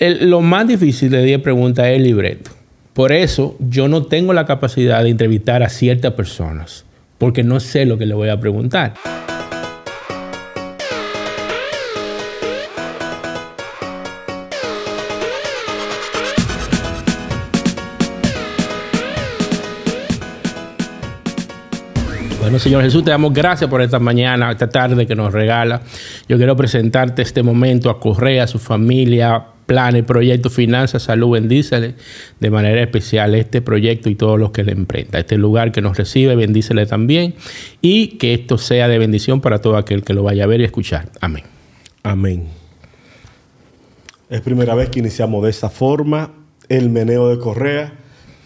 lo más difícil de 10 preguntas es el libreto. Por eso yo no tengo la capacidad de entrevistar a ciertas personas, porque no sé lo que le voy a preguntar. Bueno, Señor Jesús, te damos gracias por esta mañana, esta tarde que nos regala. Yo quiero presentarte este momento a Correa, a su familia, planes, proyectos, finanzas, salud, bendícele de manera especial este proyecto y todos los que le emprenda. Este lugar que nos recibe, bendícele también y que esto sea de bendición para todo aquel que lo vaya a ver y escuchar. Amén. Amén. Es primera vez que iniciamos de esa forma el meneo de Correa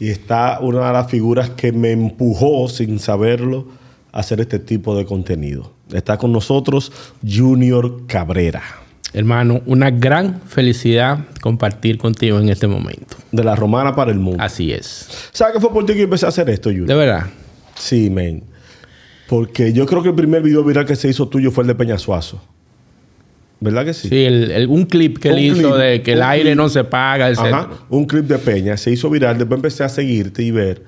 y está una de las figuras que me empujó sin saberlo a hacer este tipo de contenido. Está con nosotros Junior Cabrera. Hermano, una gran felicidad compartir contigo en este momento. De la romana para el mundo. Así es. ¿Sabes qué fue por ti que empecé a hacer esto, Julio? De verdad. Sí, men. Porque yo creo que el primer video viral que se hizo tuyo fue el de Peñasuazo. ¿Verdad que sí? Sí, un clip que él hizo de que el aire no se paga, etc. Ajá, un clip de Peña, se hizo viral. Después empecé a seguirte y ver.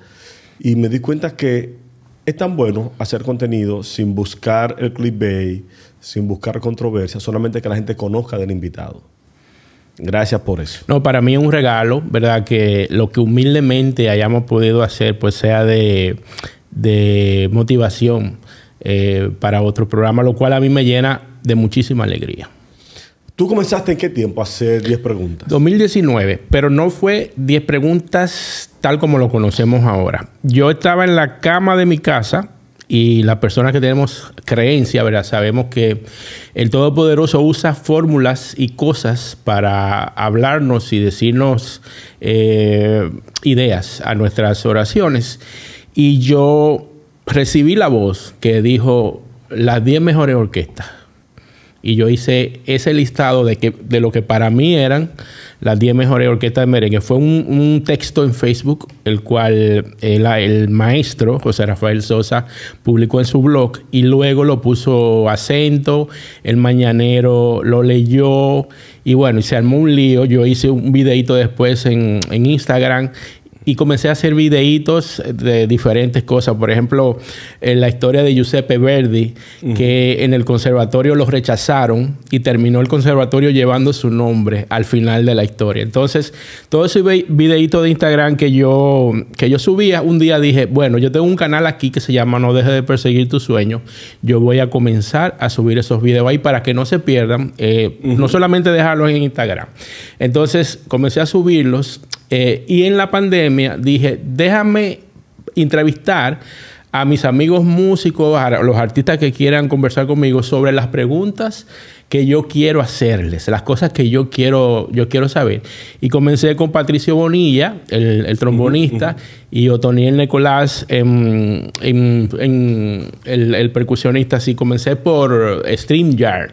Y me di cuenta que es tan bueno hacer contenido sin buscar el clip bay sin buscar controversia, solamente que la gente conozca del invitado. Gracias por eso. No, para mí es un regalo, ¿verdad? Que lo que humildemente hayamos podido hacer, pues sea de, motivación eh, para otro programa, lo cual a mí me llena de muchísima alegría. ¿Tú comenzaste en qué tiempo a hacer 10 preguntas? 2019, pero no fue 10 preguntas tal como lo conocemos ahora. Yo estaba en la cama de mi casa y las personas que tenemos creencia, ¿verdad? Sabemos que el Todopoderoso usa fórmulas y cosas para hablarnos y decirnos eh, ideas a nuestras oraciones. Y yo recibí la voz que dijo las 10 mejores orquestas y yo hice ese listado de, que, de lo que para mí eran las 10 mejores orquestas de merengue. Fue un, texto en Facebook, el cual eh, el, maestro José Rafael Sosa publicó en su blog y luego lo puso acento, el mañanero lo leyó y bueno, y se armó un lío. Yo hice un videito después en, en Instagram y comencé a hacer videitos de diferentes cosas. Por ejemplo, en la historia de Giuseppe Verdi, que en el conservatorio los rechazaron y terminó el conservatorio llevando su nombre al final de la historia. Entonces, todo esos videitos de Instagram que yo, que yo subía, un día dije, bueno, yo tengo un canal aquí que se llama No deje de perseguir tu sueño. Yo voy a comenzar a subir esos videos ahí para que no se pierdan. Eh, no solamente dejarlos en Instagram. Entonces, comencé a subirlos eh, y en la pandemia dije, déjame entrevistar a mis amigos músicos, a los artistas que quieran conversar conmigo sobre las preguntas que yo quiero hacerles, las cosas que yo quiero, yo quiero saber. Y comencé con Patricio Bonilla, el, trombonista, y Otoniel Nicolás, em, em, el, percusionista. Así comencé por StreamYard.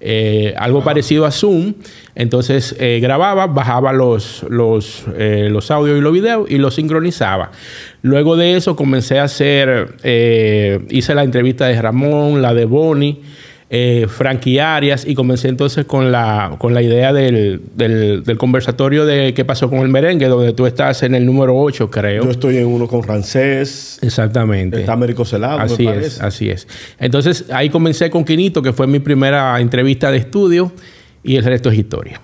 Eh, algo parecido a Zoom. Entonces eh, grababa, bajaba los, los, eh, los audios y los videos y los sincronizaba. Luego de eso comencé a hacer, hice la entrevista de Ramón, la de Bonnie eh, y comencé entonces con la, con la idea del, del, conversatorio de qué pasó con el merengue, donde tú estás en el número 8, creo. Yo estoy en uno con Francés. Exactamente. Está Américo Celado. Así es, así es. Entonces ahí comencé con Quinito, que fue mi primera entrevista de estudio, y el resto es historia.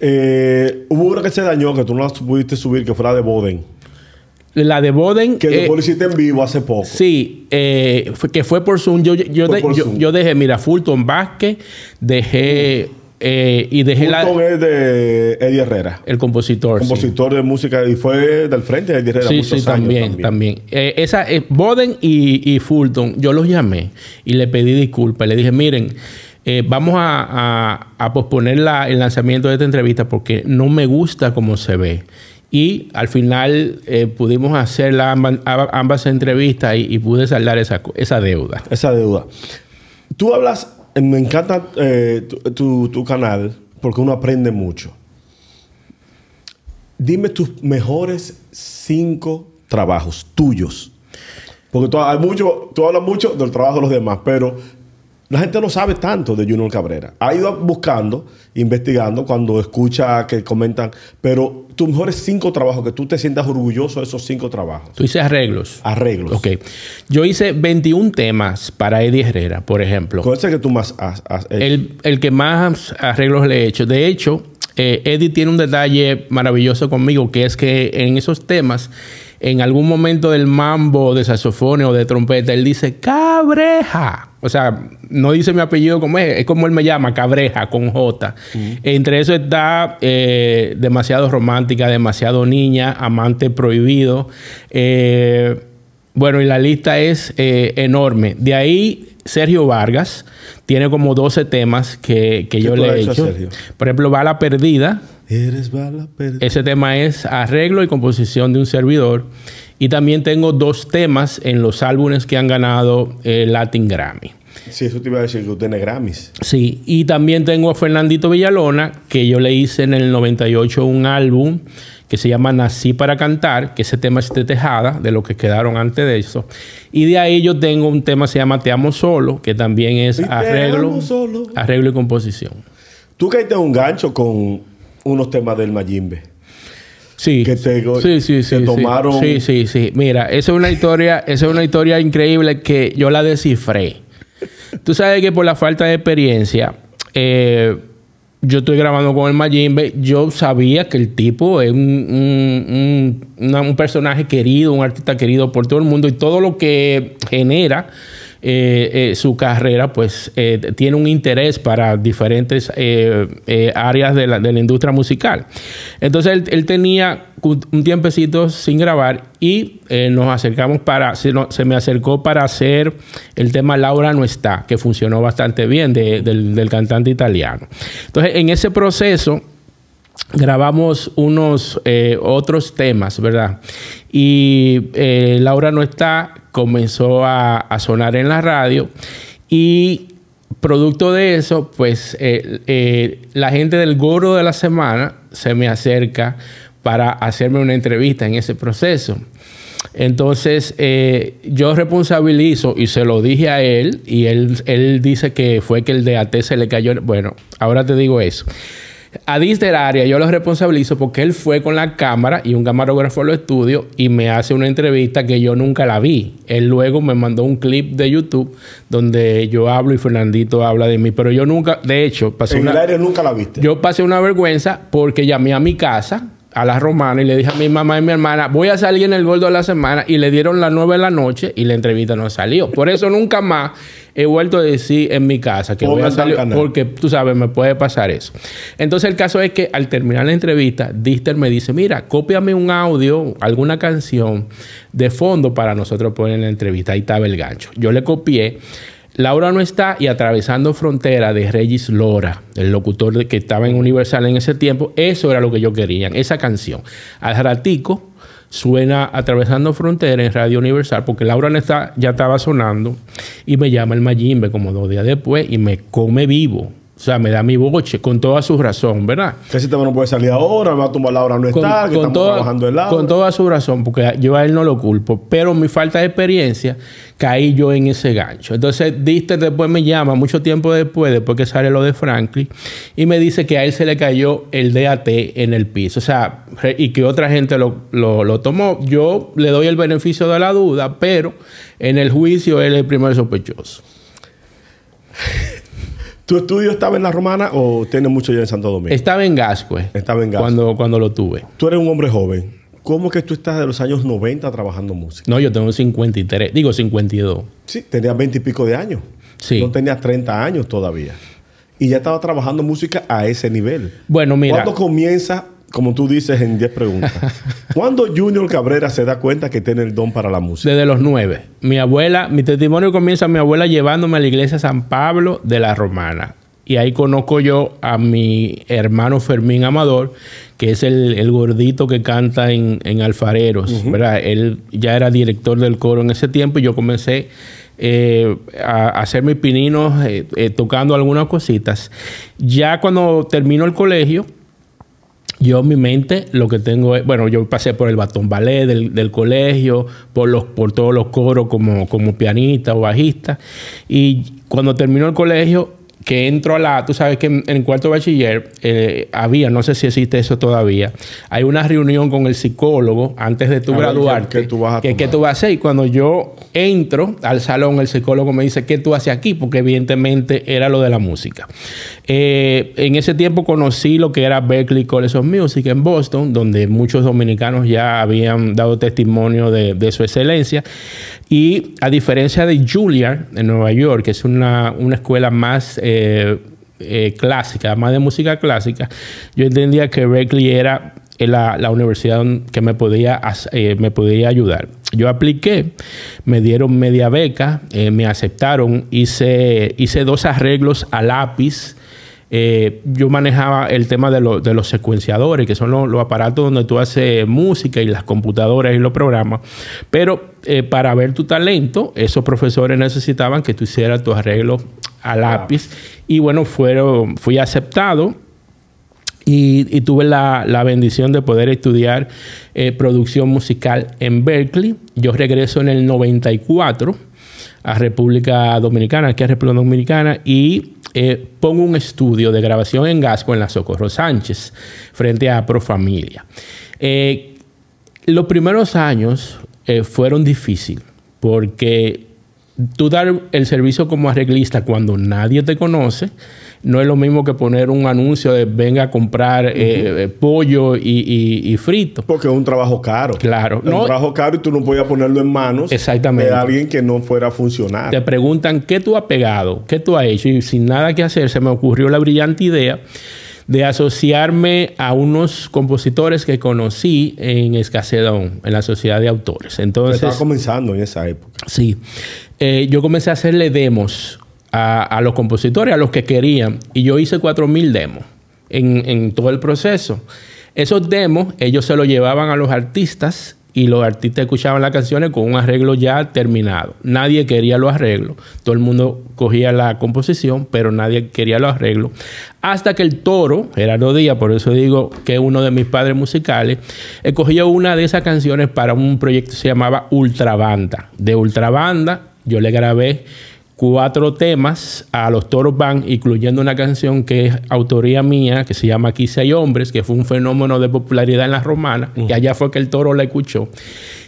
Eh, hubo una que se dañó, que tú no pudiste subir, que fuera de Boden. La de Boden. Que eh, lo hiciste en vivo hace poco. Sí, eh, que fue por Zoom. Yo, dejé, mira, Fulton Vázquez, dejé. Eh, y dejé Fulton la. es de Eddie Herrera. El compositor. Compositor de música y fue del frente de Eddie Herrera. Sí, sí, también, también. esa, Boden y, Fulton, yo los llamé y le pedí disculpas. Le dije, miren. vamos a, a, a posponer la, el lanzamiento de esta entrevista porque no me gusta cómo se ve. Y al final eh, pudimos hacer ambas, entrevistas y, pude saldar esa, deuda. Esa deuda. Tú hablas, eh, me encanta eh, tu, canal porque uno aprende mucho. Dime tus mejores cinco trabajos tuyos. Porque tú, hay mucho, tú hablas mucho del trabajo de los demás, pero la gente no sabe tanto de Junior Cabrera. Ha ido buscando, investigando, cuando escucha que comentan, pero tus mejores cinco trabajos, que tú te sientas orgulloso de esos cinco trabajos. Tú hice arreglos. Arreglos. Ok. Yo hice 21 temas para Eddie Herrera, por ejemplo. ¿Cuál es el que tú más has, hecho? El, que más arreglos le he hecho. De hecho, eh, Eddie tiene un detalle maravilloso conmigo, que es que en esos temas en algún momento del mambo, de saxofón o de trompeta, él dice, cabreja. O sea, no dice mi apellido como es, es como él me llama, Cabreja, con J. Entre eso está eh, demasiado romántica, demasiado niña, amante prohibido. Eh, bueno, y la lista es eh, enorme. De ahí Sergio Vargas tiene como 12 temas que, que yo le he hecho. Por ejemplo, Bala Perdida, ese tema es arreglo y composición de un servidor. Y también tengo dos temas en los álbumes que han ganado el Latin Grammy. Sí, eso te iba a decir que tú tienes Grammys. Sí, y también tengo a Fernandito Villalona, que yo le hice en el 98 un álbum que se llama Nací para cantar, que ese tema es de Tejada, de lo que quedaron antes de eso. Y de ahí yo tengo un tema que se llama Te amo solo, que también es arreglo, arreglo y composición. Tú caíste un gancho con unos temas del Mayimbe. Sí, que te, sí, sí, tomaron. Sí, sí, sí. Mira, esa es una historia, esa es una historia increíble que yo la descifré. Tú sabes que por la falta de experiencia, eh, yo estoy grabando con el Mayimbe. Yo sabía que el tipo es un, personaje querido, un artista querido por todo el mundo y todo lo que genera eh, eh, su carrera, pues eh, tiene un interés para diferentes áreas de la, industria musical. Entonces él, tenía un tiempecito sin grabar y nos acercamos para, se, me acercó para hacer el tema Laura no está, que funcionó bastante bien del cantante italiano. Entonces en ese proceso grabamos unos eh, otros temas, ¿verdad? Y eh, Laura no está, comenzó a, sonar en la radio y producto de eso, pues eh, la gente del Goro de la semana se me acerca para hacerme una entrevista en ese proceso. Entonces, yo responsabilizo y se lo dije a él, y él, él dice que fue que el AT se le cayó. Bueno, ahora te digo eso. A Disney Área yo lo responsabilizo porque él fue con la cámara y un camarógrafo a los estudios y me hace una entrevista que yo nunca la vi. Él luego me mandó un clip de YouTube donde yo hablo y Fernandito habla de mí, pero yo nunca, de hecho, pasé una... El nunca la viste. Yo pasé una vergüenza porque llamé a mi casa a la romana y le dije a mi mamá y mi hermana, voy a salir en el gordo de la semana y le dieron las nueve de la noche y la entrevista no salió. Por eso nunca más he vuelto a decir en mi casa que voy a salir porque tú sabes, me puede pasar eso. Entonces el caso es que al terminar la entrevista, Dister me dice, mira, cópiame un audio, alguna canción de fondo para nosotros poner en la entrevista. Ahí estaba el gancho. Yo le copié. Laura no está y Atravesando Frontera de Regis Lora, el locutor que estaba en Universal en ese tiempo, eso era lo que yo quería, esa canción. Al ratico, suena Atravesando Fronteras en Radio Universal, porque Laura ya estaba sonando, y me llama el Mayimbe como dos días después y me come vivo. O sea, me da mi boche, con toda su razón, ¿verdad? Ese sistema no puede salir ahora, me va a tumbar la hora no está, que estamos trabajando el lado. Con toda su razón, porque yo a él no lo culpo. Pero mi falta de experiencia, caí yo en ese gancho. Entonces, Diste después me llama, mucho tiempo después, después que sale lo de Franklin, y me dice que a él se le cayó el DAT en el piso. O sea, y que otra gente lo, lo tomó. Yo le doy el beneficio de la duda, pero en el juicio él es el primer sospechoso. ¿Tu estudio estaba en La Romana o tienes mucho ya en Santo Domingo? Estaba en Gasco. Eh. Estaba en Gasco. Cuando, cuando lo tuve. Tú eres un hombre joven. ¿Cómo que tú estás de los años 90 trabajando música? No, yo tengo 53, digo 52. Sí, tenía 20 y pico de años. Sí. No tenía 30 años todavía. Y ya estaba trabajando música a ese nivel. Bueno, mira. ¿Cuándo comienza como tú dices en 10 preguntas. ¿Cuándo Junior Cabrera se da cuenta que tiene el don para la música? Desde los 9. Mi abuela, mi testimonio comienza mi abuela llevándome a la iglesia San Pablo de la Romana. Y ahí conozco yo a mi hermano Fermín Amador, que es el, gordito que canta en, Alfareros. Él ya era director del coro en ese tiempo y yo comencé eh, a, hacer mis pininos eh, eh, tocando algunas cositas. Ya cuando termino el colegio, yo en mi mente lo que tengo es, bueno, yo pasé por el batón ballet del, del, colegio, por, los, por todos los coros como, como pianista o bajista, y cuando terminó el colegio que entro a la, tú sabes que en el cuarto bachiller eh, había, no sé si existe eso todavía, hay una reunión con el psicólogo antes de tu ah, graduarte. tú vas a que, tú vas a hacer? Y cuando yo entro al salón, el psicólogo me dice, ¿qué tú haces aquí? Porque evidentemente era lo de la música. Eh, en ese tiempo conocí lo que era Berkeley College of Music en Boston, donde muchos dominicanos ya habían dado testimonio de, su excelencia. Y a diferencia de Juilliard en Nueva York, que es una, escuela más... Eh, eh, eh, clásica, más de música clásica, yo entendía que Berkeley era eh, la, la universidad que me podía, me podía ayudar. Yo apliqué, me dieron media beca, me aceptaron, hice, hice dos arreglos a lápiz. yo manejaba el tema de, los secuenciadores, que son los, aparatos donde tú haces música y las computadoras y los programas. Pero para ver tu talento, esos profesores necesitaban que tú hicieras tu arreglo a lápiz. Y bueno, fueron, fui aceptado y, tuve la, bendición de poder estudiar eh, producción musical en Berkeley. Yo regreso en el 94 a República Dominicana, aquí a República Dominicana, y eh, pongo un estudio de grabación en Gasco en la Socorro Sánchez, frente a Profamilia. Eh, los primeros años fueron difíciles porque tú dar el servicio como arreglista cuando nadie te conoce, no es lo mismo que poner un anuncio de venga a comprar eh, eh, pollo y, frito. Porque es un trabajo caro. Claro. un trabajo caro y tú no podías ponerlo en manos de alguien que no fuera a funcionar. Te preguntan qué tú has pegado, qué tú has hecho y sin nada que hacer se me ocurrió la brillante idea de asociarme a unos compositores que conocí en Escacedón, en la Sociedad de Autores. Entonces, estaba comenzando en esa época. Sí. Eh, yo comencé a hacerle demos a, los compositores, a los que querían, y yo hice 4.000 demos en, todo el proceso. Esos demos ellos se los llevaban a los artistas y los artistas escuchaban las canciones con un arreglo ya terminado. Nadie quería los arreglos. Todo el mundo cogía la composición, pero nadie quería los arreglos. Hasta que el toro, Gerardo Díaz, por eso digo que es uno de mis padres musicales, escogió una de esas canciones para un proyecto que se llamaba Ultrabanda. De Ultrabanda yo le grabé cuatro temas a los Toros Band, incluyendo una canción que es autoría mía, que se llama Aquí hay hombres, que fue un fenómeno de popularidad en las romanas, y allá fue que el Toro la escuchó.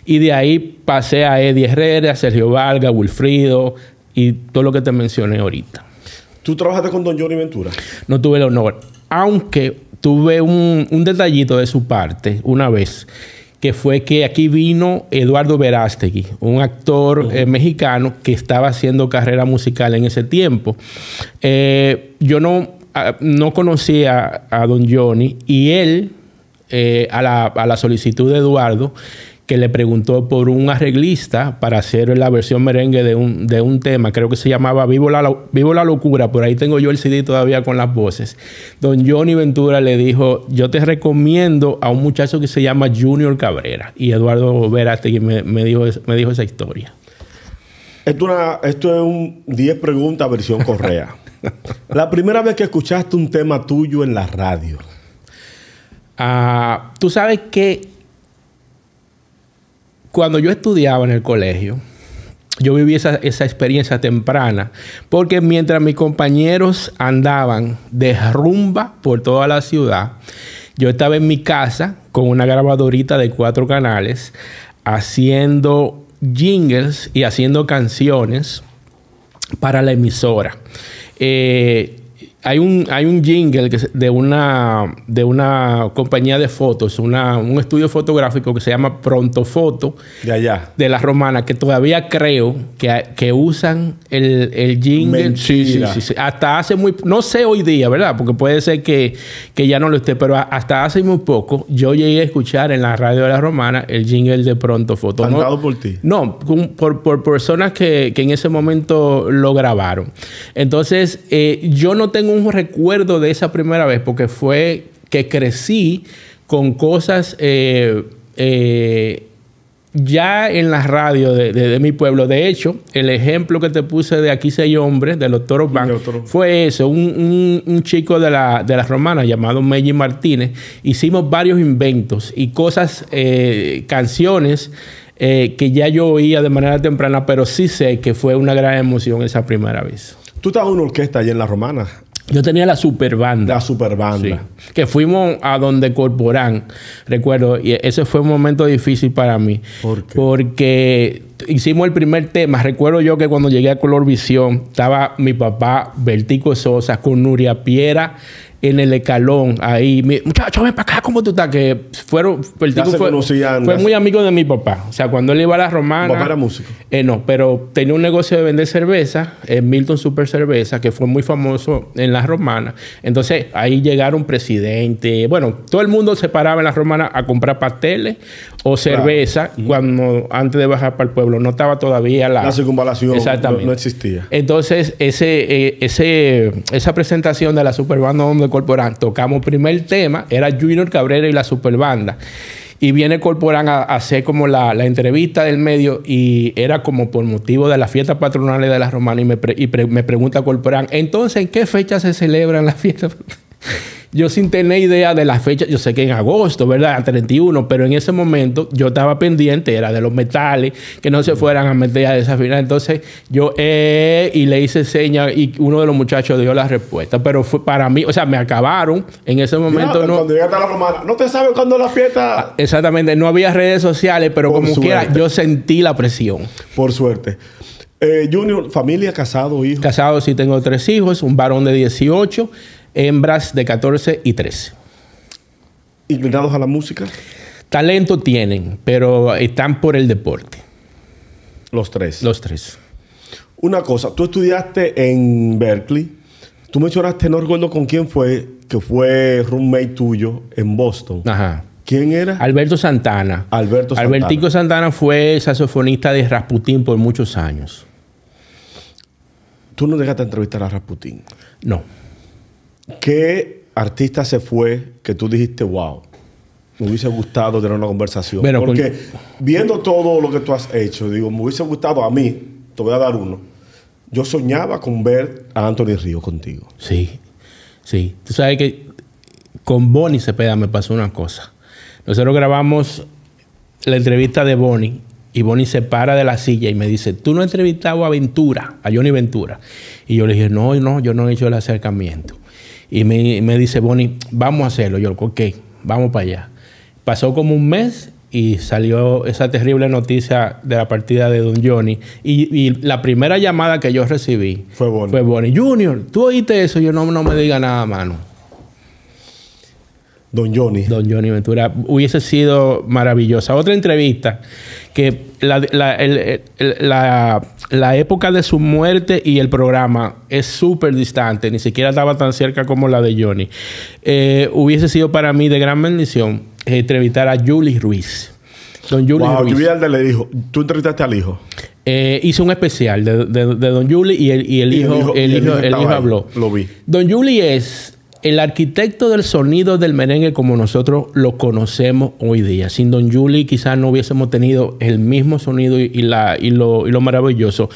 Y de ahí pasé a Eddie Herrera, Sergio Valga, Wilfrido y todo lo que te mencioné ahorita. ¿Tú trabajaste con Don Johnny Ventura? No tuve el honor, aunque tuve un, un detallito de su parte una vez que fue que aquí vino Eduardo Verástegui, un actor eh, mexicano que estaba haciendo carrera musical en ese tiempo. Eh, yo no, no conocía a, don Johnny y él, eh, a, la, a la solicitud de Eduardo, que le preguntó por un arreglista para hacer la versión merengue de un, tema, creo que se llamaba Vivo la, Vivo la Locura, por ahí tengo yo el CD todavía con las voces. Don Johnny Ventura le dijo, yo te recomiendo a un muchacho que se llama Junior Cabrera. Y Eduardo Veraste me, me, dijo, me dijo esa historia. Esto, es un 10 preguntas versión Correa. la primera vez que escuchaste un tema tuyo en la radio. Ah, Tú sabes que cuando yo estudiaba en el colegio, yo viví esa, experiencia temprana, porque mientras mis compañeros andaban de rumba por toda la ciudad, yo estaba en mi casa con una grabadorita de cuatro canales haciendo jingles y haciendo canciones para la emisora. Eh, hay un, hay un jingle que, de, una, de una compañía de fotos, un estudio fotográfico que se llama Pronto Foto. De allá. De la romana, que todavía creo que, que usan el, el jingle. Sí, sí, sí, Hasta hace muy. No sé hoy día, ¿verdad? Porque puede ser que, que ya no lo esté, pero hasta hace muy poco yo llegué a escuchar en la radio de la romana el jingle de Pronto Foto. ¿Cantado por ti? No, por, por personas que, que en ese momento lo grabaron. Entonces, eh, yo no tengo un recuerdo de esa primera vez porque fue que crecí con cosas eh, eh, ya en la radio de, mi pueblo. De hecho, el ejemplo que te puse de Aquí seis hombres, de los Toros Bank, fue eso. Un, chico de las romanas, llamado Meji Martínez. Hicimos varios inventos y cosas, eh, canciones que ya yo oía de manera temprana, pero sí sé que fue una gran emoción esa primera vez. Tú estabas en una orquesta allá en las romanas yo tenía la super banda. La super banda. Que fuimos a donde Corporán, recuerdo, y ese fue un momento difícil para mí. ¿Por qué? Porque hicimos el primer tema. Recuerdo yo que cuando llegué a Color Visión, estaba mi papá Bertico Sosa con Nuria Piera en el escalón ahí. Muchachos, ven para acá, ¿cómo tú estás? Que fueron, el tipo fue, muy amigo de mi papá. O sea, cuando él iba a la romana. ¿Papá era músico? Eh, no, pero tenía un negocio de vender cerveza, eh, Milton Super Cerveza, que fue muy famoso en las romanas. Entonces, ahí llegaron presidentes. Bueno, todo el mundo se paraba en las romanas a comprar pasteles o cerveza cuando antes de bajar para el pueblo. No estaba todavía la. La circunvalación Exactamente. No, existía. Entonces, ese, eh, ese, esa presentación de la Superbanda donde Corporán, tocamos primer tema, era Junior Cabrera y la Superbanda. Y viene Corporán a, hacer como la, entrevista del medio y era como por motivo de las fiestas patronales de las romanas y me, pregunta Corporán, entonces, ¿en qué fecha se celebran las fiestas? yo sin tener idea de la fecha, yo sé que en agosto, ¿verdad? A 31, pero en ese momento yo estaba pendiente, era de los metales, que no se fueran a meter a final. Entonces yo, eh, y le hice señas y uno de los muchachos dio la respuesta, pero fue para mí, o sea, me acabaron en ese momento. no, cuando llegaste a la romana, no te sabes cuándo la fiesta. Ah, exactamente, no había redes sociales, pero como quiera, yo sentí la presión. Por suerte. Eh, junior, familia, casado, hijo. Casado, sí, tengo tres hijos, un varón de 18 hembras de 14 y 13. ¿Inclinados a la música? Talento tienen, pero están por el deporte. Los tres. Los tres. Una cosa, tú estudiaste en Berkeley. Tú mencionaste, no recuerdo con quién fue, que fue roommate tuyo en Boston. Ajá. ¿Quién era? Alberto Santana. Alberto Santana. Albertico Santana fue saxofonista de Rasputín por muchos años. ¿Tú no dejaste entrevistar a Rasputín? No. ¿Qué artista se fue que tú dijiste, wow, me hubiese gustado tener una conversación? Porque viendo todo lo que tú has hecho, digo, me hubiese gustado a mí, te voy a dar uno. Yo soñaba con ver a Anthony Río contigo. Sí, sí. Tú sabes que con Bonnie Cepeda me pasó una cosa. Nosotros grabamos la entrevista de Bonnie y Bonnie se para de la silla y me dice, tú no has entrevistado a Ventura, a Johnny Ventura. Y yo le dije, no, no, yo no he hecho el acercamiento. Y me, dice Bonnie, vamos a hacerlo. Yo, ok, vamos para allá. Pasó como un mes y salió esa terrible noticia de la partida de Don Johnny. Y, la primera llamada que yo recibí fue Bonnie. Fue Bonnie. Junior, ¿tú oíste eso? Yo no, no me diga nada, mano. Don Johnny. Don Johnny Ventura. Hubiese sido maravillosa. Otra entrevista que la, época de su muerte y el programa es súper distante, ni siquiera estaba tan cerca como la de Johnny. Eh, hubiese sido para mí de gran bendición eh, entrevistar a Julie Ruiz. Don Julie wow, Ruiz. Julie le dijo, ¿tú entrevistaste al hijo? Eh, hizo un especial de, Don Julie y el, hijo, el el hijo habló. Lo vi. Don Julie es el arquitecto del sonido del merengue como nosotros lo conocemos hoy día. Sin Don Juli quizás no hubiésemos tenido el mismo sonido y, lo, maravilloso.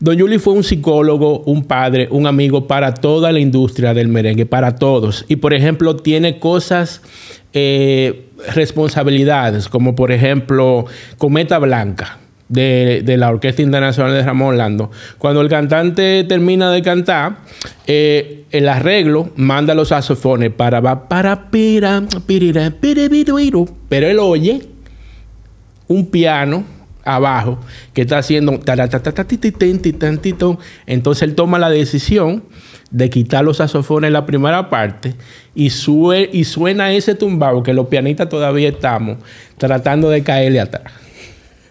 Don Juli fue un psicólogo, un padre, un amigo para toda la industria del merengue, para todos. Y por ejemplo, tiene cosas eh, responsabilidades, como por ejemplo Cometa Blanca de, la Orquesta Internacional de Ramón Orlando. Cuando el cantante termina de cantar, eh, el arreglo manda los saxofones para para pira, pirira, pero él oye un piano abajo que está haciendo entonces él toma la decisión de quitar los saxofones en la primera parte y, y suena ese tumbao que los pianistas todavía estamos tratando de caerle atrás.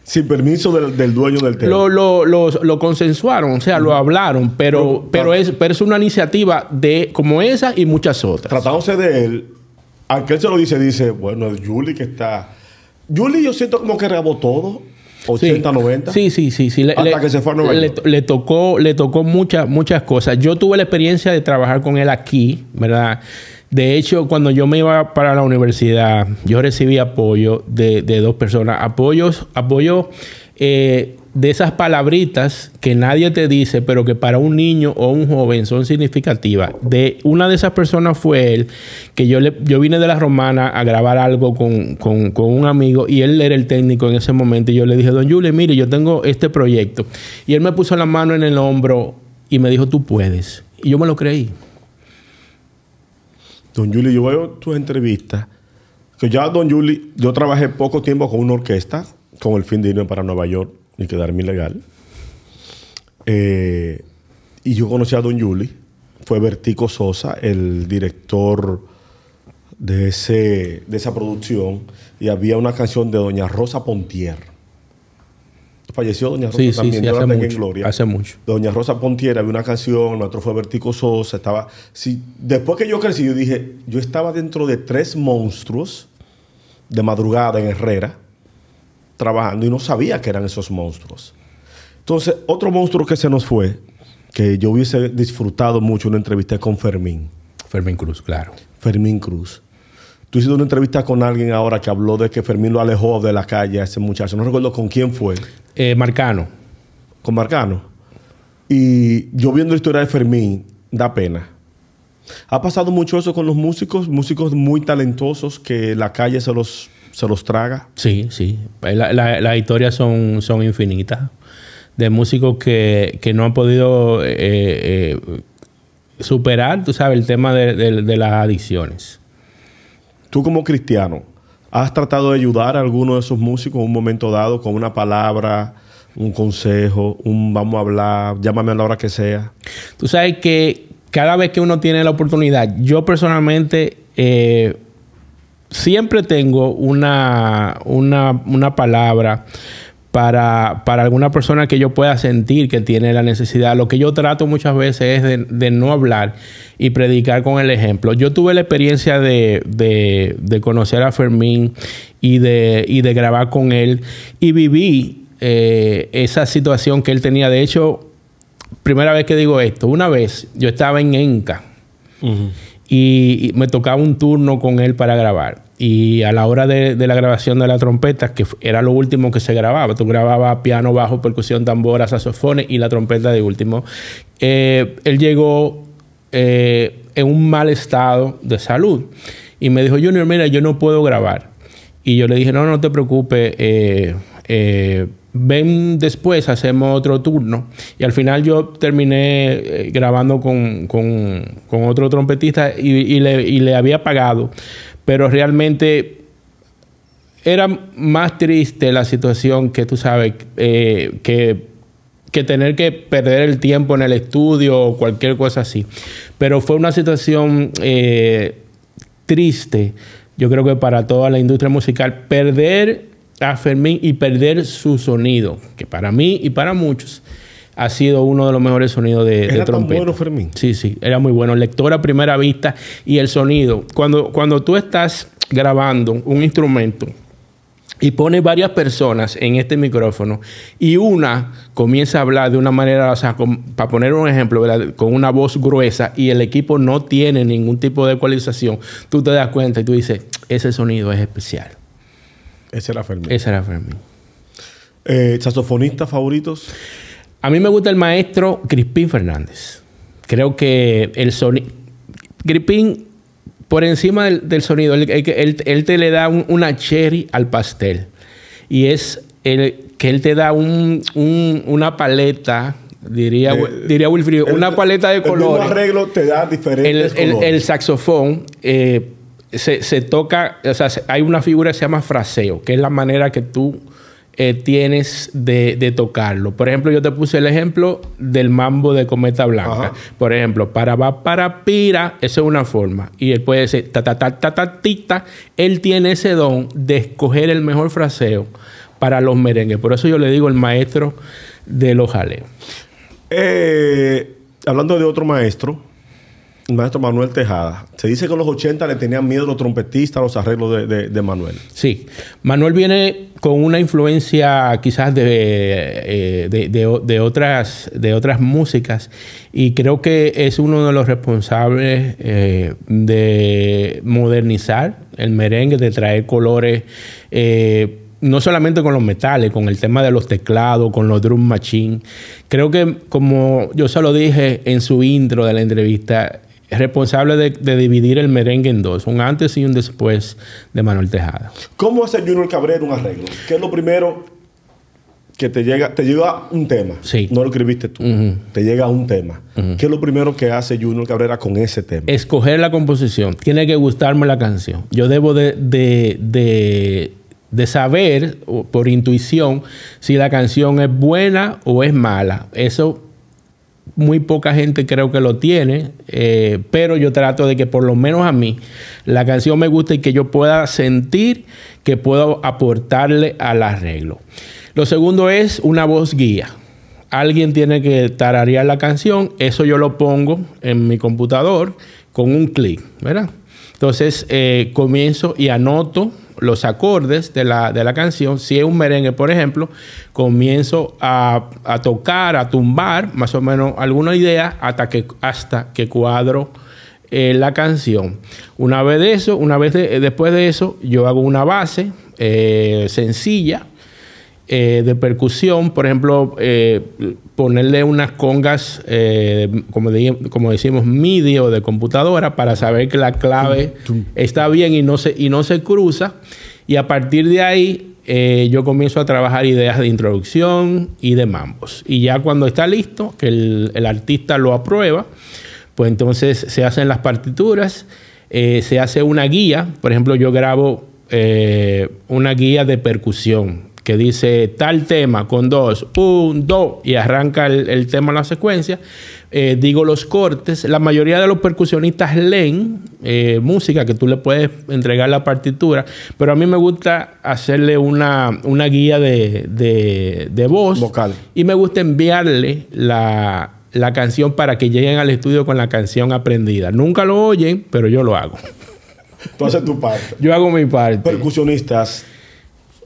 Sin permiso del, dueño del tema. Lo, consensuaron, o sea, lo hablaron, pero, pero, es, pero es una iniciativa de como esa y muchas otras. Tratándose de él, aunque él se lo dice, dice, bueno, es Julie que está... Julie yo siento como que grabó todo. 80, 90. Sí, sí, sí, sí. Le, hasta que se fue a le, tocó, le tocó muchas, muchas cosas. Yo tuve la experiencia de trabajar con él aquí, ¿verdad? De hecho, cuando yo me iba para la universidad, yo recibí apoyo de, dos personas. Apoyos, apoyo eh, de esas palabritas que nadie te dice, pero que para un niño o un joven son significativas. De una de esas personas fue él, que yo, le, yo vine de la Romana a grabar algo con, con, un amigo y él era el técnico en ese momento. Y yo le dije, don Julio, mire, yo tengo este proyecto. Y él me puso la mano en el hombro y me dijo, tú puedes. Y yo me lo creí. Don Juli, yo veo tus entrevistas, que ya Don Juli, yo trabajé poco tiempo con una orquesta, con el fin de irme para Nueva York y quedarme ilegal. Eh, y yo conocí a Don Juli, fue Bertico Sosa, el director de, de esa producción, y había una canción de Doña Rosa Pontier falleció Doña Rosa también, hace mucho, gloria. Hace mucho. Doña Rosa Pontiera, había una canción, otro fue Vertico Sosa, estaba... Si, después que yo crecí, yo dije, yo estaba dentro de tres monstruos de madrugada en Herrera, trabajando, y no sabía que eran esos monstruos. Entonces, otro monstruo que se nos fue, que yo hubiese disfrutado mucho, una entrevista con Fermín. Fermín Cruz, claro. Fermín Cruz. Tú hiciste una entrevista con alguien ahora que habló de que Fermín lo alejó de la calle a ese muchacho. No recuerdo con quién fue. Eh, Marcano. Con Marcano. Y yo viendo la historia de Fermín, da pena. Ha pasado mucho eso con los músicos, músicos muy talentosos que la calle se los, se los traga. Sí, sí. Eh, las historias son, son infinitas. De músicos que, no han podido eh, superar, tú sabes, el tema de las adicciones tú como cristiano, ¿has tratado de ayudar a alguno de esos músicos en un momento dado con una palabra, un consejo, un vamos a hablar, llámame a la hora que sea? Tú sabes que cada vez que uno tiene la oportunidad, yo personalmente eh, siempre tengo una, una, una palabra para, para, alguna persona que yo pueda sentir que tiene la necesidad. Lo que yo trato muchas veces es de, no hablar y predicar con el ejemplo. Yo tuve la experiencia de, conocer a Fermín y de, de grabar con él y viví eh, esa situación que él tenía. De hecho, primera vez que digo esto, una vez yo estaba en Enca y me tocaba un turno con él para grabar. Y a la hora de, la grabación de la trompeta, que era lo último que se grababa, tú grababas piano, bajo, percusión, tambora, saxofones y la trompeta de último, eh, él llegó eh, en un mal estado de salud. Y me dijo, Junior, mira, yo no puedo grabar. Y yo le dije, no, no te preocupes, eh, ven después, hacemos otro turno. Y al final yo terminé grabando con, otro trompetista y, le, y le había pagado pero realmente era más triste la situación que tú sabes eh, que, tener que perder el tiempo en el estudio o cualquier cosa así. Pero fue una situación eh, triste, yo creo que para toda la industria musical, perder a Fermín y perder su sonido, que para mí y para muchos ha sido uno de los mejores sonidos de, era de trompeta. bueno, Fermín. Sí, sí, era muy bueno. Lector a primera vista y el sonido. Cuando, cuando tú estás grabando un instrumento y pones varias personas en este micrófono y una comienza a hablar de una manera, o sea, para poner un ejemplo, con una voz gruesa y el equipo no tiene ningún tipo de ecualización, tú te das cuenta y tú dices, ese sonido es especial. Ese era Fermín. Ese era Fermín. Eh, ¿Saxofonistas favoritos? A mí me gusta el maestro Crispín Fernández. Creo que el sonido. Crispín, por encima del, sonido, él, te le da una cherry al pastel. Y es que él te da una paleta diría, eh, diría Wilfrido, una paleta de color. colores. El arreglo te da diferentes el, saxofón eh, se, se, toca, o sea, hay una figura que se llama fraseo, que es la manera que tú eh, tienes de, tocarlo. Por ejemplo, yo te puse el ejemplo del mambo de Cometa Blanca. Por ejemplo, para va para pira, esa es una forma. Y él puede decir ta ta ta ta ta tita. Él tiene ese don de escoger el mejor fraseo para los merengues. Por eso yo le digo el maestro de los jaleos. Eh, hablando de otro maestro, maestro Manuel Tejada. Se dice que en los 80 le tenían miedo los trompetistas a los arreglos de, Manuel. Sí. Manuel viene con una influencia quizás eh, de, otras, de otras músicas y creo que es uno de los responsables eh, de modernizar el merengue, de traer colores. Eh, no solamente con los metales, con el tema de los teclados, con los drum machine. Creo que, como yo se lo dije en su intro de la entrevista, es responsable de, dividir el merengue en dos, un antes y un después de Manuel Tejada. ¿Cómo hace Junior Cabrera un arreglo? ¿Qué es lo primero que te llega? Te llega un tema. Sí. No lo escribiste tú. Te llega un tema. ¿Qué es lo primero que hace Junior Cabrera con ese tema? Escoger la composición. Tiene que gustarme la canción. Yo debo de, de, de de saber por intuición si la canción es buena o es mala. Eso muy poca gente creo que lo tiene, eh, pero yo trato de que por lo menos a mí la canción me guste y que yo pueda sentir que puedo aportarle al arreglo. Lo segundo es una voz guía. Alguien tiene que tararear la canción, eso yo lo pongo en mi computador con un clic, ¿verdad? Entonces eh, comienzo y anoto los acordes de la, canción. Si es un merengue, por ejemplo, comienzo a, tocar, a tumbar más o menos alguna idea hasta que, hasta que cuadro eh, la canción. Una vez de eso, una vez eh, después de eso, yo hago una base eh, sencilla de percusión, por ejemplo, ponerle unas congas, eh, como, decimos, MIDI o de computadora para saber que la clave está bien y no, se, y no se cruza. Y a partir de ahí eh, yo comienzo a trabajar ideas de introducción y de mambos. Y ya cuando está listo, que el, artista lo aprueba, pues entonces se hacen las partituras, eh, se hace una guía. Por ejemplo, yo grabo una guía de percusión que dice tal tema con dos, un, dos, y arranca el, tema en la secuencia. Eh, digo los cortes. La mayoría de los percusionistas leen eh, música que tú le puedes entregar la partitura, pero a mí me gusta hacerle una, guía de, de, voz. Vocal. Y me gusta enviarle la, la canción para que lleguen al estudio con la canción aprendida. Nunca lo oyen, pero yo lo hago. Tú haces tu parte. Yo hago mi parte. Percusionistas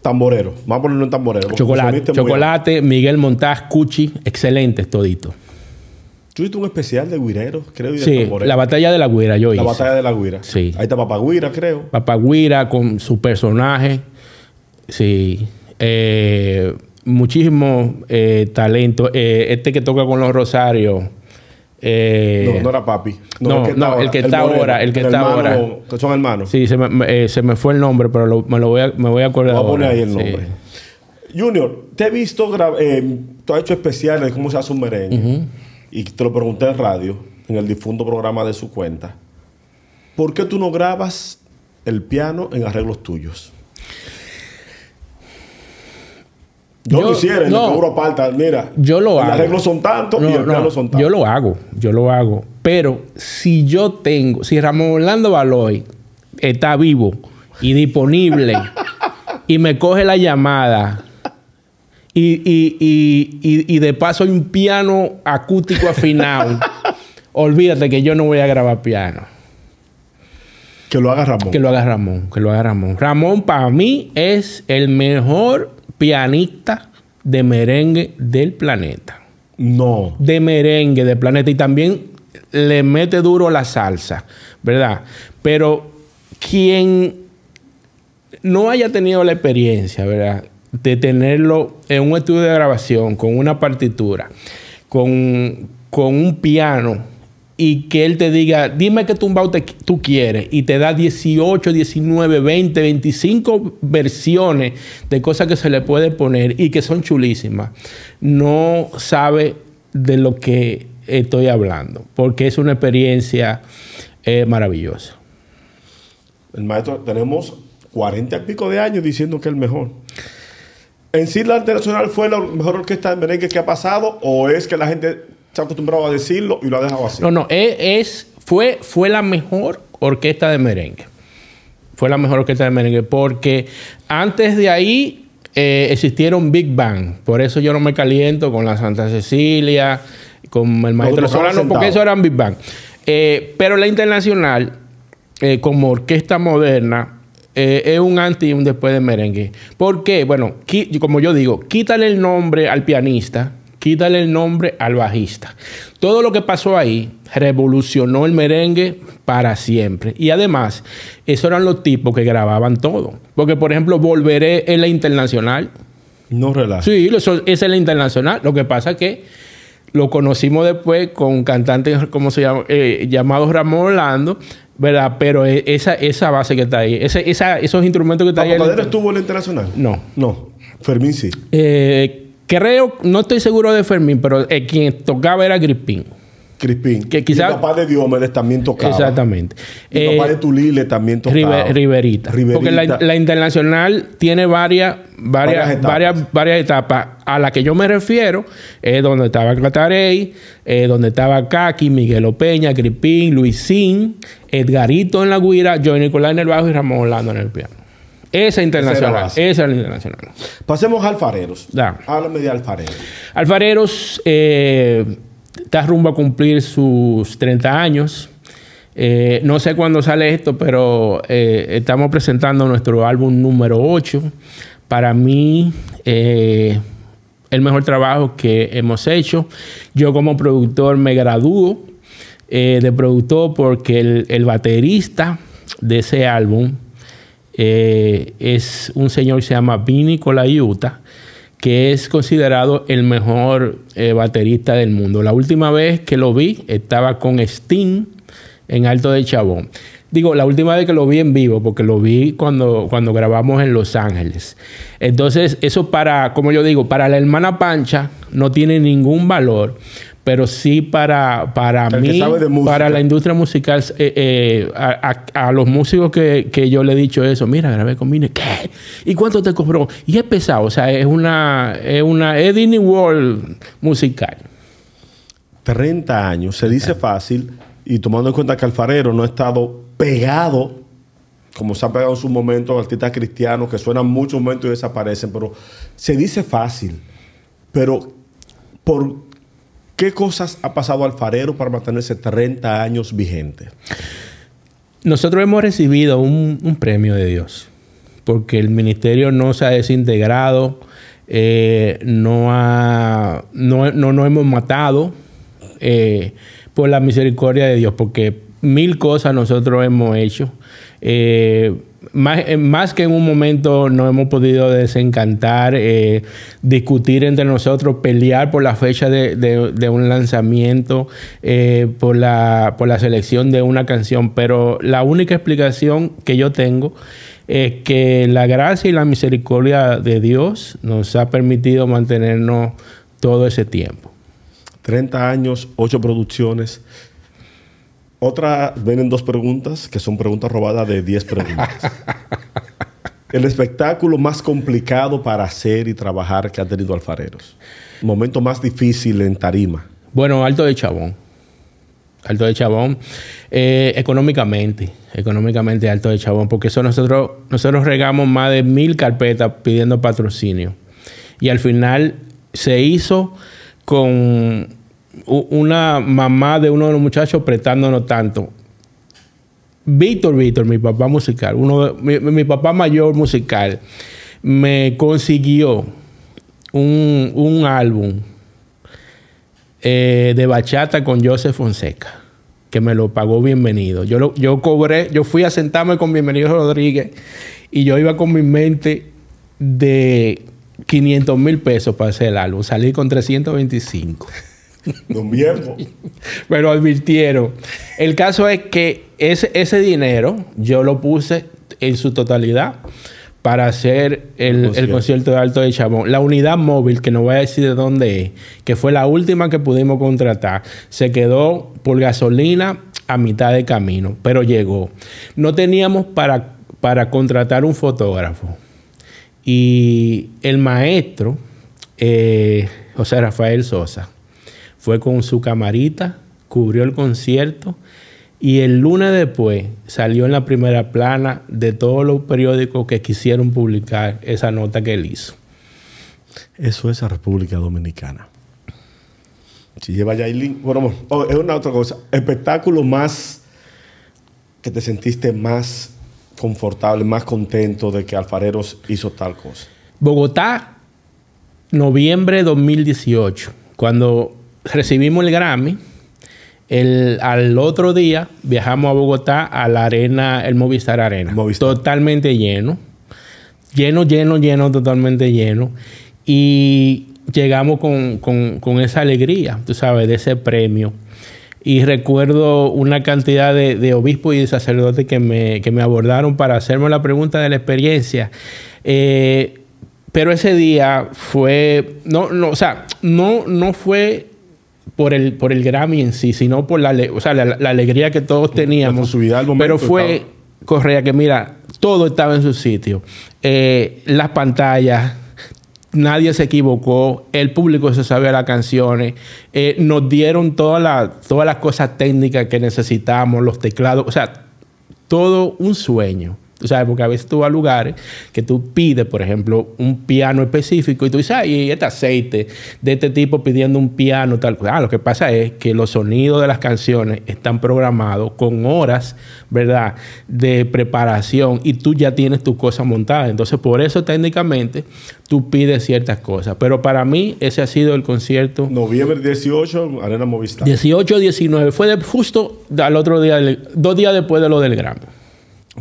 Tamborero. Vamos a ponerlo en tamborero. Chocolate, chocolate Miguel Montaz, Cuchi, excelente todito. Yo hice un especial de guireros, creo. Y sí, la batalla de la guira, yo hice. La batalla de la guira. Sí. Ahí está Papagüira, creo. Papagüira con su personaje. Sí. Eh, muchísimo eh, talento. Eh, este que toca con los rosarios. Eh, no, no era papi. No, el que está, ahora, el que está ahora. son hermanos. Sí, eh, se me, fue el nombre, pero me, lo voy a, me voy acordar. Voy a poner ahí el nombre. Junior, te he visto, eh, tú has hecho especiales de cómo se hace un merengue. Y te lo pregunté en radio, en el difunto programa de su cuenta. ¿Por qué tú no grabas el piano en arreglos tuyos? Yo, yo hiciera no, cobro palta. Mira, yo lo hago. Los arreglos son tantos y el son tantos. Yo lo hago, yo lo hago. Pero si yo tengo, si Ramón Orlando Baloy está vivo y disponible y me coge la llamada y, y, y, y, de paso hay un piano acústico afinado, olvídate que yo no voy a grabar piano. Que lo haga Ramón. Que lo haga Ramón, que lo haga Ramón. Ramón para mí es el mejor pianista de merengue del planeta. No. De merengue del planeta. Y también le mete duro la salsa, ¿verdad? Pero quien no haya tenido la experiencia, ¿verdad? De tenerlo en un estudio de grabación, con una partitura, con, con un piano y que él te diga, dime qué tumbao tú quieres, y te da 18, 19, 20, 25 versiones de cosas que se le puede poner y que son chulísimas, no sabe de lo que estoy hablando, porque es una experiencia eh, maravillosa. El maestro, tenemos 40 y pico de años diciendo que es el mejor. ¿En sí la Internacional fue la mejor orquesta de merengue que ha pasado o es que la gente se ha acostumbrado a decirlo y lo ha dejado así. No, no, es, fue, fue la mejor orquesta de merengue. Fue la mejor orquesta de merengue porque antes de ahí eh, existieron Big Bang. Por eso yo no me caliento con la Santa Cecilia, con el maestro Solano, porque eso eran Big Bang. Eh, pero la internacional, eh, como orquesta moderna, es un antes y un después de merengue. ¿Por qué? Bueno, como yo digo, quítale el nombre al pianista quítale el nombre al bajista. Todo lo que pasó ahí revolucionó el merengue para siempre. Y además, esos eran los tipos que grababan todo. Porque, por ejemplo, Volveré en la internacional. No relaja. Sí, esa es la internacional. Lo que pasa es que lo conocimos después con cantantes como se llama, eh, llamados Ramón Orlando, ¿verdad? Pero e, esa, esa base que está ahí, esos instrumentos que está ahí. ¿Papá estuvo en la internacional? No. No. Fermín sí. Eh, Creo, no estoy seguro de Fermín, pero quien tocaba era Crispín. Crispín. Que quizás. El papá de Diomedes también tocaba. Exactamente. El papá eh, de Tulile también tocaba. Riverita. Porque la, internacional tiene varias, varias, varias, etapas. Varias, etapas. A la que yo me refiero es donde estaba Catarey, eh, donde estaba Kaki, Miguel Opeña, Crispín, Luisín, Edgarito en la guira, Joey Nicolás en el bajo y Ramón Orlando en el piano. Esa internacional. Esa, es la internacional. Pasemos a alfareros. Háblame de alfareros. Alfareros eh, está rumbo a cumplir sus 30 años. Eh, no sé cuándo sale esto, pero eh, estamos presentando nuestro álbum número 8. Para mí, el mejor trabajo que hemos hecho. Yo como productor me gradúo de productor porque el baterista de ese álbum eh, es un señor que se llama Vinny Colaiuta, que es considerado el mejor eh, baterista del mundo. La última vez que lo vi estaba con Sting en Alto de Chabón. Digo, la última vez que lo vi en vivo, porque lo vi cuando, cuando grabamos en Los Ángeles. Entonces, eso para, como yo digo, para la hermana Pancha no tiene ningún valor, pero sí para, para mí, para la industria musical, eh, eh, a, los músicos que, yo le he dicho eso, mira, grabé con mine. ¿qué? ¿Y cuánto te cobró? Y es pesado, o sea, es una, es una Disney World musical. 30 años, se dice fácil, y tomando en cuenta que Alfarero no ha estado pegado, como se ha pegado en su momento artistas cristianos que suenan muchos momentos y desaparecen, pero se dice fácil, pero por ¿Qué cosas ha pasado Alfarero para mantenerse 30 años vigente? Nosotros hemos recibido un, premio de Dios, porque el ministerio no se ha desintegrado, eh, no, ha, no, no, hemos matado eh, por la misericordia de Dios, porque mil cosas nosotros hemos hecho. Eh, eh, más, que en un momento no hemos podido desencantar, eh, discutir entre nosotros, pelear por la fecha de, un lanzamiento, eh, por, la, por la selección de una canción, pero la única explicación que yo tengo es que la gracia y la misericordia de Dios nos ha permitido mantenernos todo ese tiempo. 30 años, 8 producciones, otra, vienen dos preguntas que son preguntas robadas de 10 preguntas. El espectáculo más complicado para hacer y trabajar que ha tenido Alfareros. Momento más difícil en tarima. Bueno, Alto de Chabón. Alto de Chabón. Eh, económicamente, económicamente Alto de Chabón, porque eso nosotros, nosotros regamos más de mil carpetas pidiendo patrocinio. Y al final se hizo con una mamá de uno de los muchachos prestándonos tanto. Víctor, Víctor, mi papá musical, uno mi, papá mayor musical, me consiguió un, un álbum eh, de bachata con Joseph Fonseca, que me lo pagó bienvenido. Yo, lo, yo cobré, yo fui a sentarme con Bienvenido Rodríguez y yo iba con mi mente de 500 mil pesos para hacer el álbum, salí con 325. No Viejo. Pero advirtieron. El caso es que ese, ese dinero yo lo puse en su totalidad para hacer el, concierto. de Alto de Chabón. La unidad móvil, que no voy a decir de dónde es, que fue la última que pudimos contratar, se quedó por gasolina a mitad de camino, pero llegó. No teníamos para, para contratar un fotógrafo. Y el maestro, eh, José Rafael Sosa, fue con su camarita, cubrió el concierto y el lunes después salió en la primera plana de todos los periódicos que quisieron publicar esa nota que él hizo. Eso es la República Dominicana. Si lleva Yailin, bueno, oh, es una otra cosa. Espectáculo más que te sentiste más confortable, más contento de que Alfareros hizo tal cosa. Bogotá, noviembre de 2018, cuando recibimos el Grammy. al otro día viajamos a Bogotá a la arena, el Movistar Arena. Totalmente lleno. Lleno, lleno, lleno, totalmente lleno. Y llegamos con, esa alegría, tú sabes, de ese premio. Y recuerdo una cantidad de, obispos y de sacerdotes que me, abordaron para hacerme la pregunta de la experiencia. Eh, pero ese día fue, no, no, o sea, no, no fue por el, por el Grammy en sí, sino por la, alegría que todos teníamos. momento, pero fue Correa que, mira, todo estaba en su sitio. Eh, las pantallas, nadie se equivocó, el público se sabía las canciones, eh, nos dieron todas las todas las cosas técnicas que necesitábamos, los teclados, o sea, todo un sueño. Tú sabes, porque a veces tú vas a lugares que tú pides, por ejemplo, un piano específico y tú dices, ay, este aceite de este tipo pidiendo un piano, tal cual. Ah, lo que pasa es que los sonidos de las canciones están programados con horas, ¿verdad?, de preparación y tú ya tienes tus cosas montadas. Entonces, por eso técnicamente tú pides ciertas cosas. Pero para mí, ese ha sido el concierto. Noviembre 18, Arena Movistar. 18, 19. Fue justo al otro día, dos días después de lo del Grammy.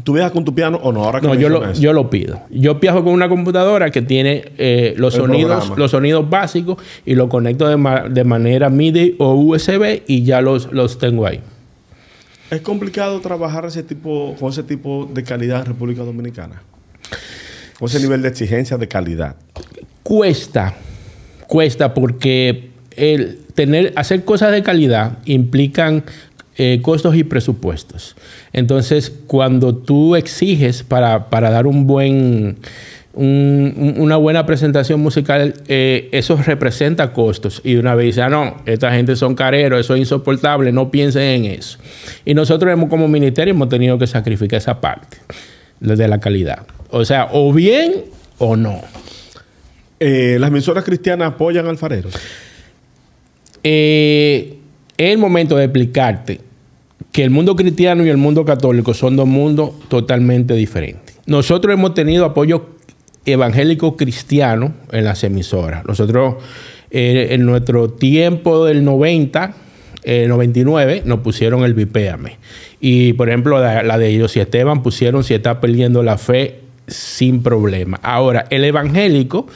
¿Tú viajas con tu piano o no? Ahora que no, yo lo, yo lo pido. Yo viajo con una computadora que tiene eh, los, sonidos, los sonidos básicos y lo conecto de, manera MIDI o USB y ya los, los tengo ahí. ¿Es complicado trabajar ese tipo, con ese tipo de calidad en República Dominicana? Con ese nivel de exigencia de calidad. Cuesta, cuesta porque el tener, hacer cosas de calidad implican eh, costos y presupuestos. Entonces, cuando tú exiges para, dar un buen, una buena presentación musical, eh, eso representa costos. Y una vez dice, ah, no, esta gente son careros, eso es insoportable, no piensen en eso. Y nosotros como ministerio hemos tenido que sacrificar esa parte de la calidad. O sea, o bien o no. Eh, ¿Las emisoras cristianas apoyan alfareros? es el momento de explicarte que el mundo cristiano y el mundo católico son dos mundos totalmente diferentes. Nosotros hemos tenido apoyo evangélico cristiano en las emisoras. Nosotros eh, en nuestro tiempo del 90, 99, eh, nos pusieron el bipéame. Y por ejemplo, la, la de Dios y Esteban pusieron si está perdiendo la fe sin problema. Ahora, el evangélico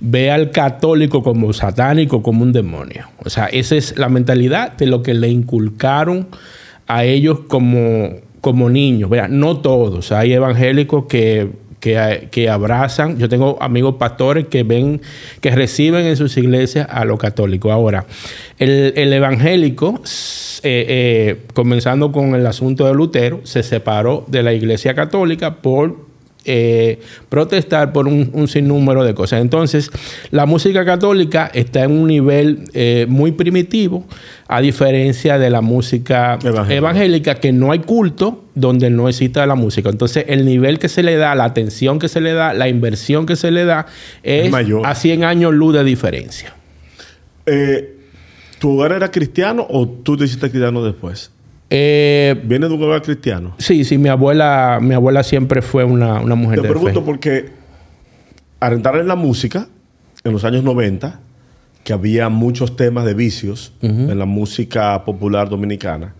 ve al católico como satánico, como un demonio. O sea, esa es la mentalidad de lo que le inculcaron a ellos como, como niños. no todos, hay evangélicos que, que, abrazan, yo tengo amigos pastores que ven, que reciben en sus iglesias a los católicos. Ahora, el, evangélico, eh, eh, comenzando con el asunto de Lutero, se separó de la iglesia católica por eh, protestar por un, sinnúmero de cosas. Entonces, la música católica está en un nivel eh, muy primitivo, a diferencia de la música evangélica. que no hay culto donde no exista la música. Entonces, el nivel que se le da, la atención que se le da, la inversión que se le da, es, a 100 años luz de diferencia. Eh, ¿Tu hogar era cristiano o tú te hiciste cristiano después? Eh, ¿Viene de un hogar cristiano? Sí, sí, mi abuela, mi abuela siempre fue una, una mujer Te pregunto porque al entrar en la música, en los años 90, que había muchos temas de vicios en la música popular dominicana,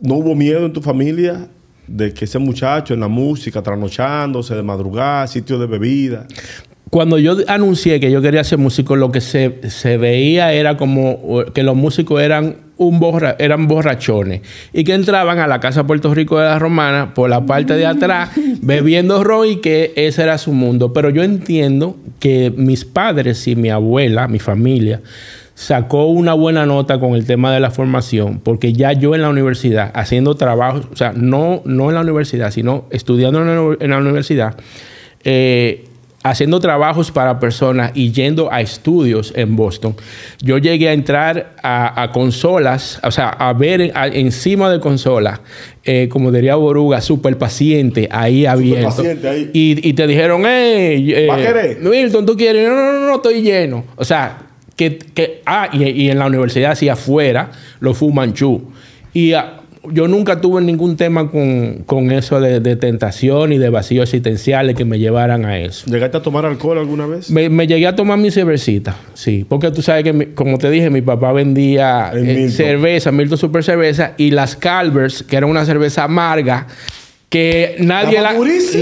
¿no hubo miedo en tu familia de que ese muchacho en la música, trasnochándose de madrugada, sitio de bebida? Cuando yo anuncié que yo quería ser músico, lo que se, se veía era como que los músicos eran eran borrachones y que entraban a la casa Puerto Rico de la Romana por la parte de atrás bebiendo ron y que ese era su mundo. Pero yo entiendo que mis padres y mi abuela, mi familia, sacó una buena nota con el tema de la formación, porque ya yo en la universidad, haciendo trabajo, o sea, no, no en la universidad, sino estudiando en la, en la universidad, eh, haciendo trabajos para personas y yendo a estudios en Boston, yo llegué a entrar a, consolas, o sea, a ver encima de consolas, eh, como diría Boruga, super paciente, ahí abierto. Y, te dijeron, eh, Milton, ¿tú quieres? No, no, no, no, estoy lleno. O sea, que, que ah, y, en la universidad, así afuera, Lo Fu Y yo nunca tuve ningún tema con, eso de, tentación y de vacío existenciales que me llevaran a eso. ¿Llegaste a tomar alcohol alguna vez? Me, llegué a tomar mi cervecita, sí. Porque tú sabes que, como te dije, mi papá vendía eh, cerveza, Milton Super Cerveza, y las Calvers, que era una cerveza amarga, que nadie la,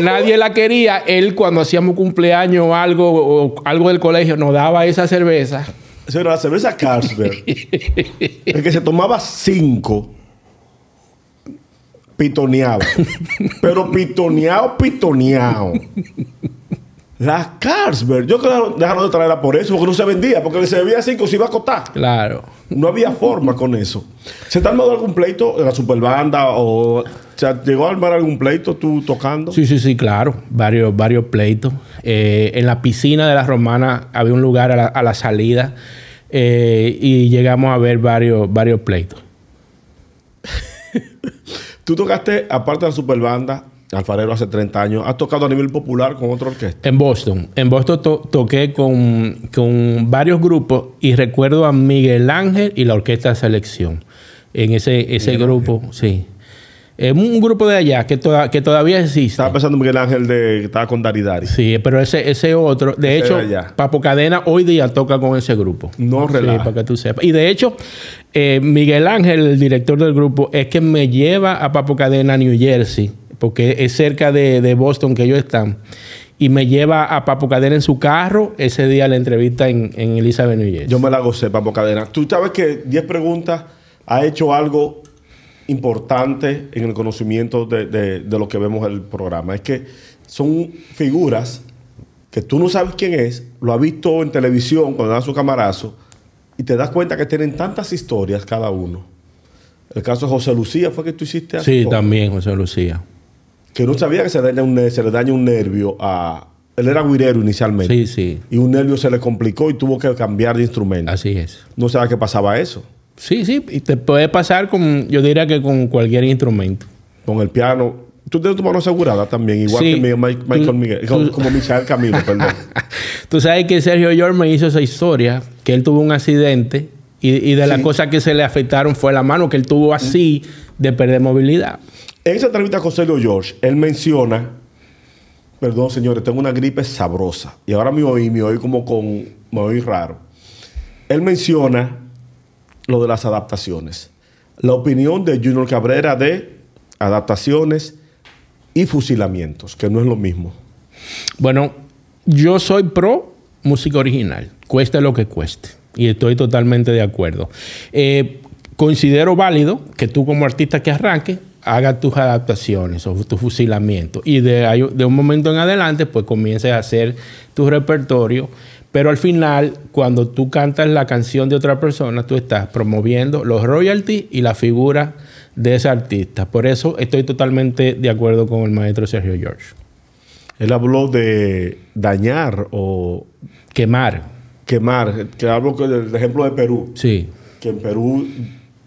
nadie la quería. Él, cuando hacíamos cumpleaños o algo, o algo del colegio, nos daba esa cerveza. Esa era la cerveza Carlsberg. el que se tomaba cinco pitoneado. Pero pitoneado, pitoneado. Las Carlsberg, yo que dejaron de traerla por eso, porque no se vendía, porque se así que se iba a costar. Claro. No había forma con eso. ¿Se te ha armado algún pleito en la superbanda o llegó a armar algún pleito tú tocando? Sí, sí, sí, claro. Varios, varios pleitos. Eh, en la piscina de la Romana había un lugar a la, salida eh, y llegamos a ver varios, varios pleitos. Tú tocaste, aparte de la superbanda, Alfarero hace 30 años, ¿has tocado a nivel popular con otra orquesta? En Boston. En Boston toqué con, varios grupos y recuerdo a Miguel Ángel y la Orquesta de Selección. En ese, ese grupo, sí. Eh, un grupo de allá que, que todavía existe. Estaba pensando Miguel Ángel de que estaba con Daridari. Sí, pero ese, ese otro. De hecho, Papo Cadena hoy día toca con ese grupo. No sí, para que tú sepas. Y de hecho, eh, Miguel Ángel, el director del grupo, es que me lleva a Papo Cadena a New Jersey, porque es cerca de, Boston que ellos están y me lleva a Papo Cadena en su carro ese día la entrevista en, en Elizabeth New Jersey. Yo me la gocé, Papo Cadena. Tú sabes que 10 preguntas ha hecho algo importante en el conocimiento de, lo que vemos en el programa. Es que son figuras que tú no sabes quién es, lo has visto en televisión cuando da su camarazo, y te das cuenta que tienen tantas historias cada uno. El caso de José Lucía fue que tú hiciste así Sí, también José Lucía. Que no sabía que se, se le daña un nervio a... Él era guirero inicialmente. Sí, sí. Y un nervio se le complicó y tuvo que cambiar de instrumento. Así es. No sabía qué pasaba eso. Sí, sí, y te puede pasar con, yo diría que con cualquier instrumento. Con el piano. Tú tienes tu mano asegurada también, igual que Michael Miguel, como Michael Camilo, perdón. tú sabes que Sergio George me hizo esa historia, que él tuvo un accidente y, de las cosas que se le afectaron fue la mano, que él tuvo así de perder movilidad. En esa entrevista con Sergio George, él menciona, perdón señores, tengo una gripe sabrosa y ahora me oí, me oí como con, me oí raro. Él menciona lo de las adaptaciones. La opinión de Junior Cabrera de adaptaciones y fusilamientos, que no es lo mismo. Bueno, yo soy pro música original, cueste lo que cueste, y estoy totalmente de acuerdo. Eh, considero válido que tú como artista que arranque hagas tus adaptaciones o tus fusilamientos y de, de un momento en adelante pues comiences a hacer tu repertorio pero al final, cuando tú cantas la canción de otra persona, tú estás promoviendo los royalties y la figura de ese artista. Por eso estoy totalmente de acuerdo con el maestro Sergio George. Él habló de dañar o... Quemar. Quemar. Que hablo del ejemplo de Perú. Sí. Que en Perú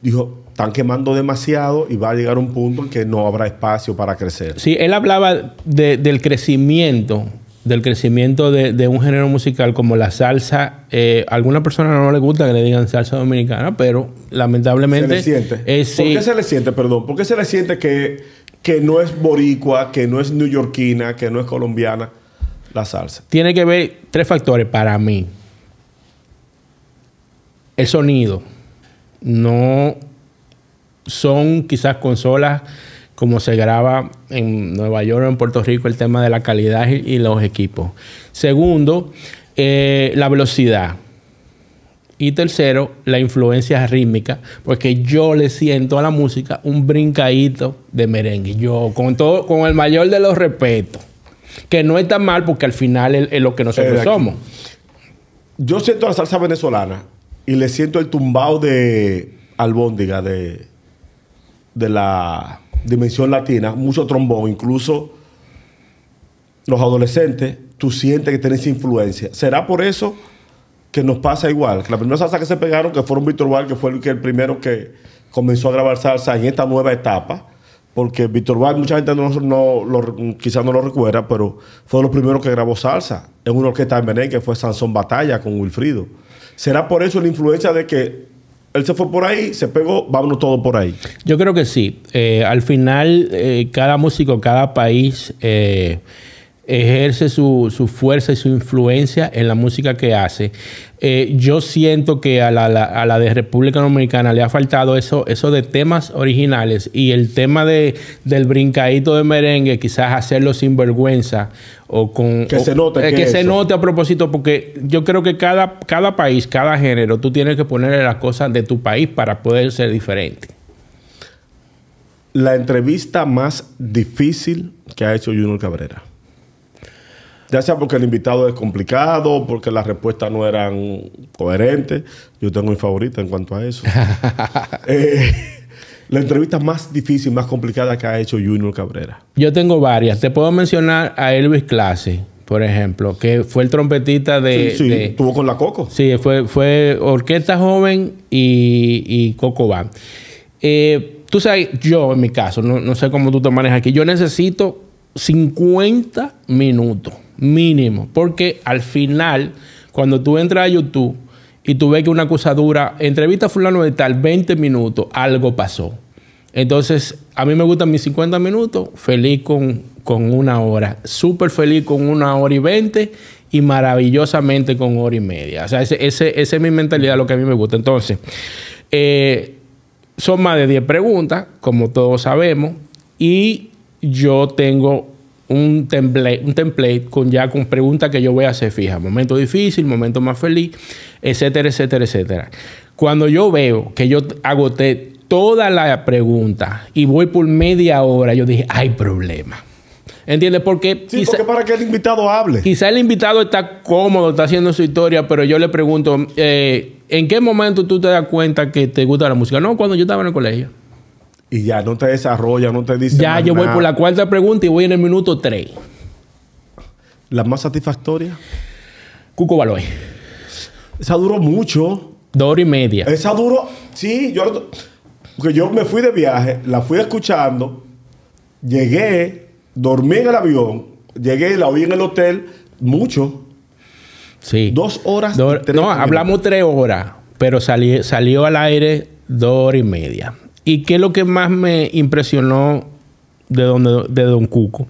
dijo, están quemando demasiado y va a llegar un punto en que no habrá espacio para crecer. Sí, él hablaba del crecimiento del crecimiento de, un género musical como la salsa, a eh, alguna persona no le gusta que le digan salsa dominicana, pero lamentablemente... Se siente. Eh, ¿Por qué se le siente, perdón? ¿Por qué se le siente que, que no es boricua, que no es neoyorquina, que no es colombiana la salsa? Tiene que ver tres factores para mí. El sonido. No son quizás consolas como se graba en Nueva York o en Puerto Rico el tema de la calidad y, los equipos. Segundo, eh, la velocidad. Y tercero, la influencia rítmica, porque yo le siento a la música un brincadito de merengue. Yo, con todo, con el mayor de los respetos, que no está mal porque al final es, lo que nosotros somos. Yo siento la salsa venezolana y le siento el tumbao de albóndiga de, de la dimensión latina, mucho trombón, incluso los adolescentes, tú sientes que tienes influencia. ¿Será por eso que nos pasa igual? Que la primera salsa que se pegaron, que fueron Víctor Val, que fue el, primero que comenzó a grabar salsa en esta nueva etapa, porque Víctor Val, mucha gente no, no quizás no lo recuerda, pero fue de los primeros que grabó salsa en una orquesta de Benén... que fue Sansón Batalla con Wilfrido. ¿Será por eso la influencia de que él se fue por ahí, se pegó, vámonos todo por ahí. Yo creo que sí. Eh, al final, eh, cada músico, cada país eh, ejerce su, fuerza y su influencia en la música que hace. Eh, yo siento que a la, de República Dominicana le ha faltado eso, eso de temas originales y el tema de, del brincadito de merengue, quizás hacerlo sin vergüenza o con... Que se note. Eh, que, se note a propósito, porque yo creo que cada, cada país, cada género, tú tienes que ponerle las cosas de tu país para poder ser diferente. La entrevista más difícil que ha hecho Junior Cabrera ya sea porque el invitado es complicado, porque las respuestas no eran coherentes. Yo tengo mi favorita en cuanto a eso. Eh, la entrevista más difícil, más complicada que ha hecho Junior Cabrera. Yo tengo varias. Te puedo mencionar a Elvis Clase, por ejemplo, que fue el trompetista de. Sí, sí estuvo con la Coco. Sí, fue, fue Orquesta Joven y, Coco Band. Eh, tú sabes, yo en mi caso, no, no sé cómo tú te manejas aquí, yo necesito 50 minutos mínimo. Porque al final, cuando tú entras a YouTube y tú ves que una acusadura, entrevista fulano de tal 20 minutos, algo pasó. Entonces, a mí me gustan mis 50 minutos, feliz con, con una hora, súper feliz con una hora y 20 y maravillosamente con hora y media. O sea, esa es mi mentalidad, lo que a mí me gusta. Entonces, eh, son más de 10 preguntas, como todos sabemos, y yo tengo un template, un template con ya con preguntas que yo voy a hacer Fija, Momento difícil, momento más feliz, etcétera, etcétera, etcétera. Cuando yo veo que yo agoté toda la pregunta y voy por media hora, yo dije, hay problema. ¿Entiendes? Porque, sí, porque para que el invitado hable. Quizá el invitado está cómodo, está haciendo su historia, pero yo le pregunto, eh, ¿en qué momento tú te das cuenta que te gusta la música? No, cuando yo estaba en el colegio. Y ya no te desarrolla, no te dice. Ya, yo voy por la cuarta pregunta y voy en el minuto 3. ¿La más satisfactoria? Cuco Baloy. Esa duró mucho. Dos horas y media. Esa duró. Sí, yo. que yo me fui de viaje, la fui escuchando, llegué, dormí en el avión, llegué, la oí en el hotel, mucho. Sí. Dos horas. no, hablamos tres horas, pero salió, salió al aire dos horas y media. ¿Y qué es lo que más me impresionó de, donde, de Don Cuco?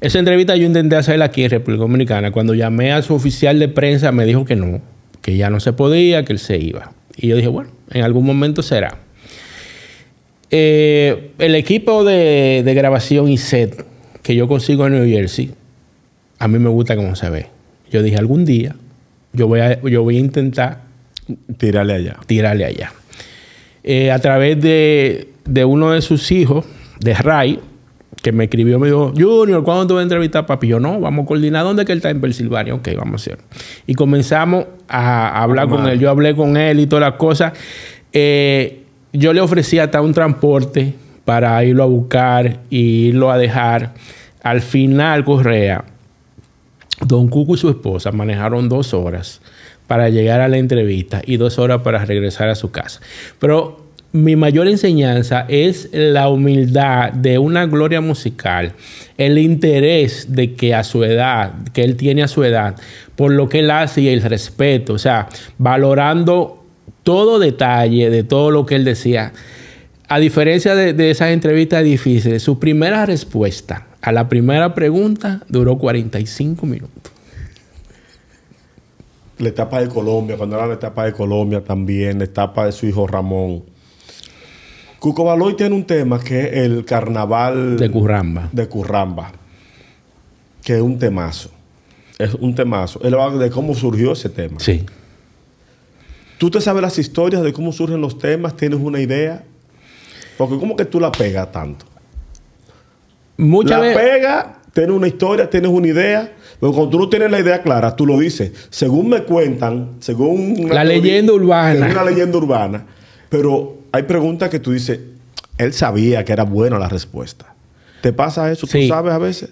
Esa entrevista yo intenté hacerla aquí en República Dominicana. Cuando llamé a su oficial de prensa me dijo que no, que ya no se podía, que él se iba. Y yo dije, bueno, en algún momento será. Eh, el equipo de, grabación y set que yo consigo en New Jersey, a mí me gusta cómo se ve. Yo dije, algún día yo voy a, yo voy a intentar... Tirarle allá. Tirarle allá. Eh, a través de, uno de sus hijos, de Ray, que me escribió, me dijo, Junior, ¿cuándo te voy a entrevistar, papi? Yo, no, vamos a coordinar. ¿Dónde que él está? En Pensilvania. Ok, vamos a hacer. Y comenzamos a, hablar con él. Yo hablé con él y todas las cosas. Eh, yo le ofrecí hasta un transporte para irlo a buscar y irlo a dejar. Al final, Correa, Don Cuco y su esposa manejaron dos horas para llegar a la entrevista y dos horas para regresar a su casa. Pero mi mayor enseñanza es la humildad de una gloria musical, el interés de que a su edad, que él tiene a su edad, por lo que él hace y el respeto, o sea, valorando todo detalle de todo lo que él decía. A diferencia de, de esas entrevistas difíciles, su primera respuesta a la primera pregunta duró 45 minutos la etapa de Colombia, cuando era la etapa de Colombia también, la etapa de su hijo Ramón. Cuco Baloy tiene un tema que es el carnaval de Curramba. De Curramba. Que es un temazo. Es un temazo. Él habla de cómo surgió ese tema. Sí. ¿Tú te sabes las historias de cómo surgen los temas? ¿Tienes una idea? Porque ¿cómo que tú la pegas tanto? Muchas la pega, tienes una historia, tienes una idea, pero cuando tú no tienes la idea clara, tú lo dices. Según me cuentan, según... la leyenda urbana. La leyenda urbana. Pero hay preguntas que tú dices, él sabía que era buena la respuesta. ¿Te pasa eso? ¿Tú sabes a veces?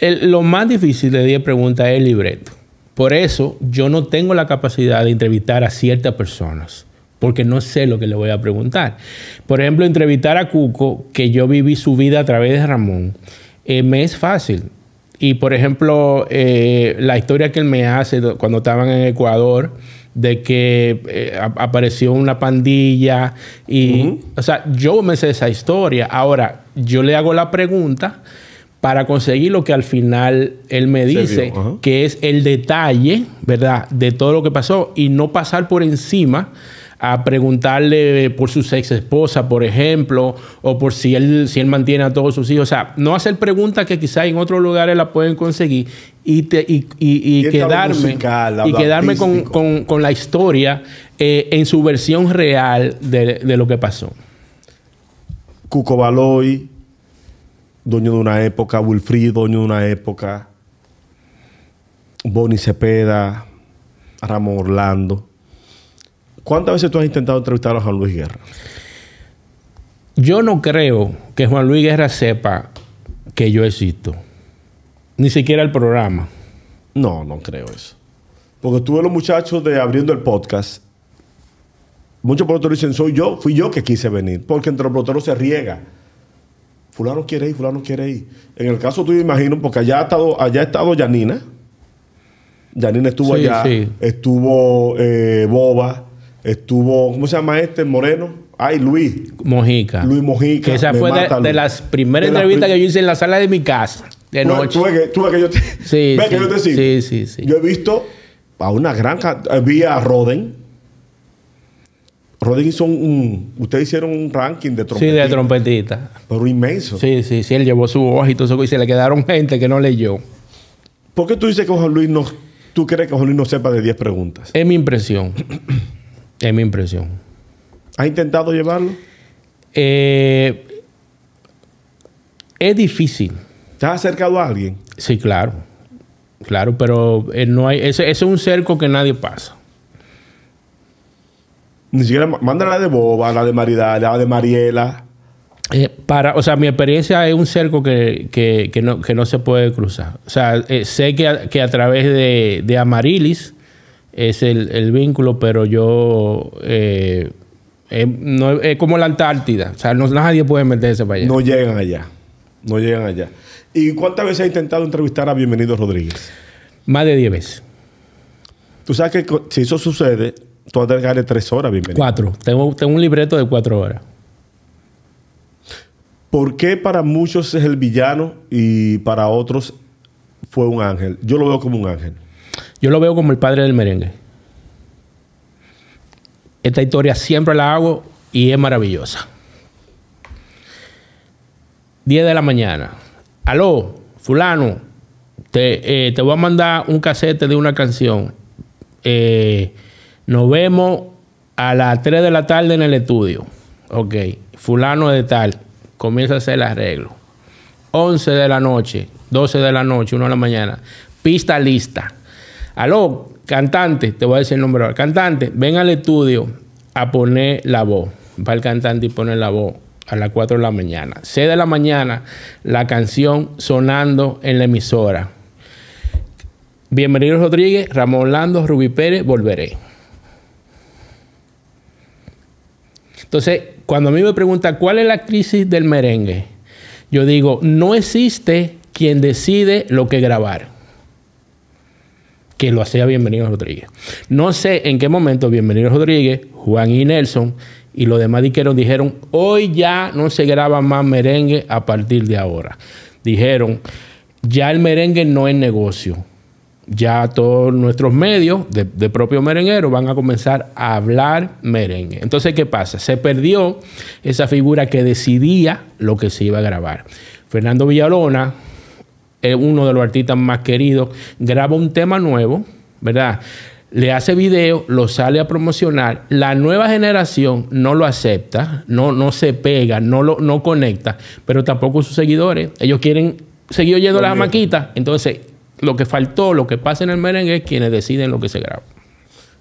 lo más difícil de 10 preguntas es el libreto. Por eso yo no tengo la capacidad de entrevistar a ciertas personas, porque no sé lo que le voy a preguntar. Por ejemplo, entrevistar a Cuco, que yo viví su vida a través de Ramón, eh, me es fácil. Y por ejemplo, eh, la historia que él me hace cuando estaban en Ecuador, de que eh, apareció una pandilla y, o sea, yo me sé esa historia. Ahora, yo le hago la pregunta para conseguir lo que al final él me dice, que es el detalle, ¿verdad?, de todo lo que pasó y no pasar por encima a preguntarle por su ex esposa, por ejemplo, o por si él, si él mantiene a todos sus hijos. O sea, no hacer preguntas que quizás en otros lugares la pueden conseguir y, y, quedarme, y quedarme con, la historia eh, en su versión real de, lo que pasó. Cuco Baloy, dueño de una época, Wilfrid, dueño de una época, Bonnie Cepeda, Ramón Orlando ¿Cuántas veces tú has intentado entrevistar a Juan Luis Guerra? Yo no creo que Juan Luis Guerra sepa que yo existo. Ni siquiera el programa. No, no creo eso. Porque tuve los muchachos de abriendo el podcast. Muchos productores dicen, soy yo, fui yo que quise venir. Porque entre los se riega. Fulano quiere ir, fulano quiere ir. En el caso tuyo, imagino, porque allá ha estado, allá ha estado Yanina. Yanina estuvo allá. Estuvo eh, Boba. Estuvo, ¿cómo se llama este? Moreno. Ay, Luis. Mojica. Luis Mojica. esa fue de, las primeras entrevistas que yo hice en la sala de mi casa. De pues, noche. ¿Tú que, que yo te. Sí, sí, sí, sí, sí. Yo he visto a una gran. vía eh, a Roden. Roden hizo un, Ustedes hicieron un ranking de trompetita. Sí, de trompetita. Pero inmenso. Sí, sí, sí. Él llevó su voz y todo eso. Y se le quedaron gente que no leyó. ¿Por qué tú dices que Juan Luis no. Tú crees que Juan Luis no sepa de 10 preguntas? Es mi impresión. Es mi impresión. ¿Has intentado llevarlo? Eh, es difícil. ¿Te has acercado a alguien? Sí, claro. Claro, pero eh, no hay. Ese, es un cerco que nadie pasa. Ni siquiera manda la de Boba, la de Maridal, la de Mariela. Eh, para, o sea, mi experiencia es un cerco que, no, se puede cruzar. O sea, sé que a, que a través de, de Amarilis es el, vínculo, pero yo... Eh, es como la Antártida. O sea, no, nadie puede meterse para allá. No llegan allá. No llegan allá. ¿Y cuántas veces ha intentado entrevistar a Bienvenido Rodríguez? Más de 10 veces. Tú sabes que si eso sucede, tú vas a darle tres horas, bienvenido. Cuatro. Tengo, tengo un libreto de cuatro horas. ¿Por qué para muchos es el villano y para otros fue un ángel? Yo lo veo como un ángel. Yo lo veo como el padre del merengue. Esta historia siempre la hago y es maravillosa. 10 de la mañana. Aló, fulano, eh, te, voy a mandar un casete de una canción. Eh, nos vemos a las 3 de la tarde en el estudio. Ok, fulano de tal, comienza a hacer el arreglo. 11 de la noche, 12 de la noche, 1 de la mañana. Pista lista aló, cantante, te voy a decir el nombre cantante, ven al estudio a poner la voz. Va el cantante y pone la voz a las 4 de la mañana. 6 de la mañana, la canción sonando en la emisora. Bienvenido, Rodríguez, Ramón Orlando, Rubí Pérez, volveré. Entonces, cuando a mí me pregunta cuál es la crisis del merengue, yo digo, no existe quien decide lo que grabar que lo hacía Bienvenido Rodríguez. No sé en qué momento Bienvenido Rodríguez, Juan y Nelson y los demás diqueros dijeron, hoy ya no se graba más merengue a partir de ahora. Dijeron, ya el merengue no es negocio. Ya todos nuestros medios de, de propio merenguero van a comenzar a hablar merengue. Entonces, ¿qué pasa? Se perdió esa figura que decidía lo que se iba a grabar. Fernando Villalona, es uno de los artistas más queridos, graba un tema nuevo, ¿verdad? le hace video, lo sale a promocionar, la nueva generación no lo acepta, no, no se pega, no, lo, conecta, pero tampoco sus seguidores. Ellos quieren seguir oyendo las maquitas. Entonces, lo que faltó, lo que pasa en el merengue es quienes deciden lo que se graba.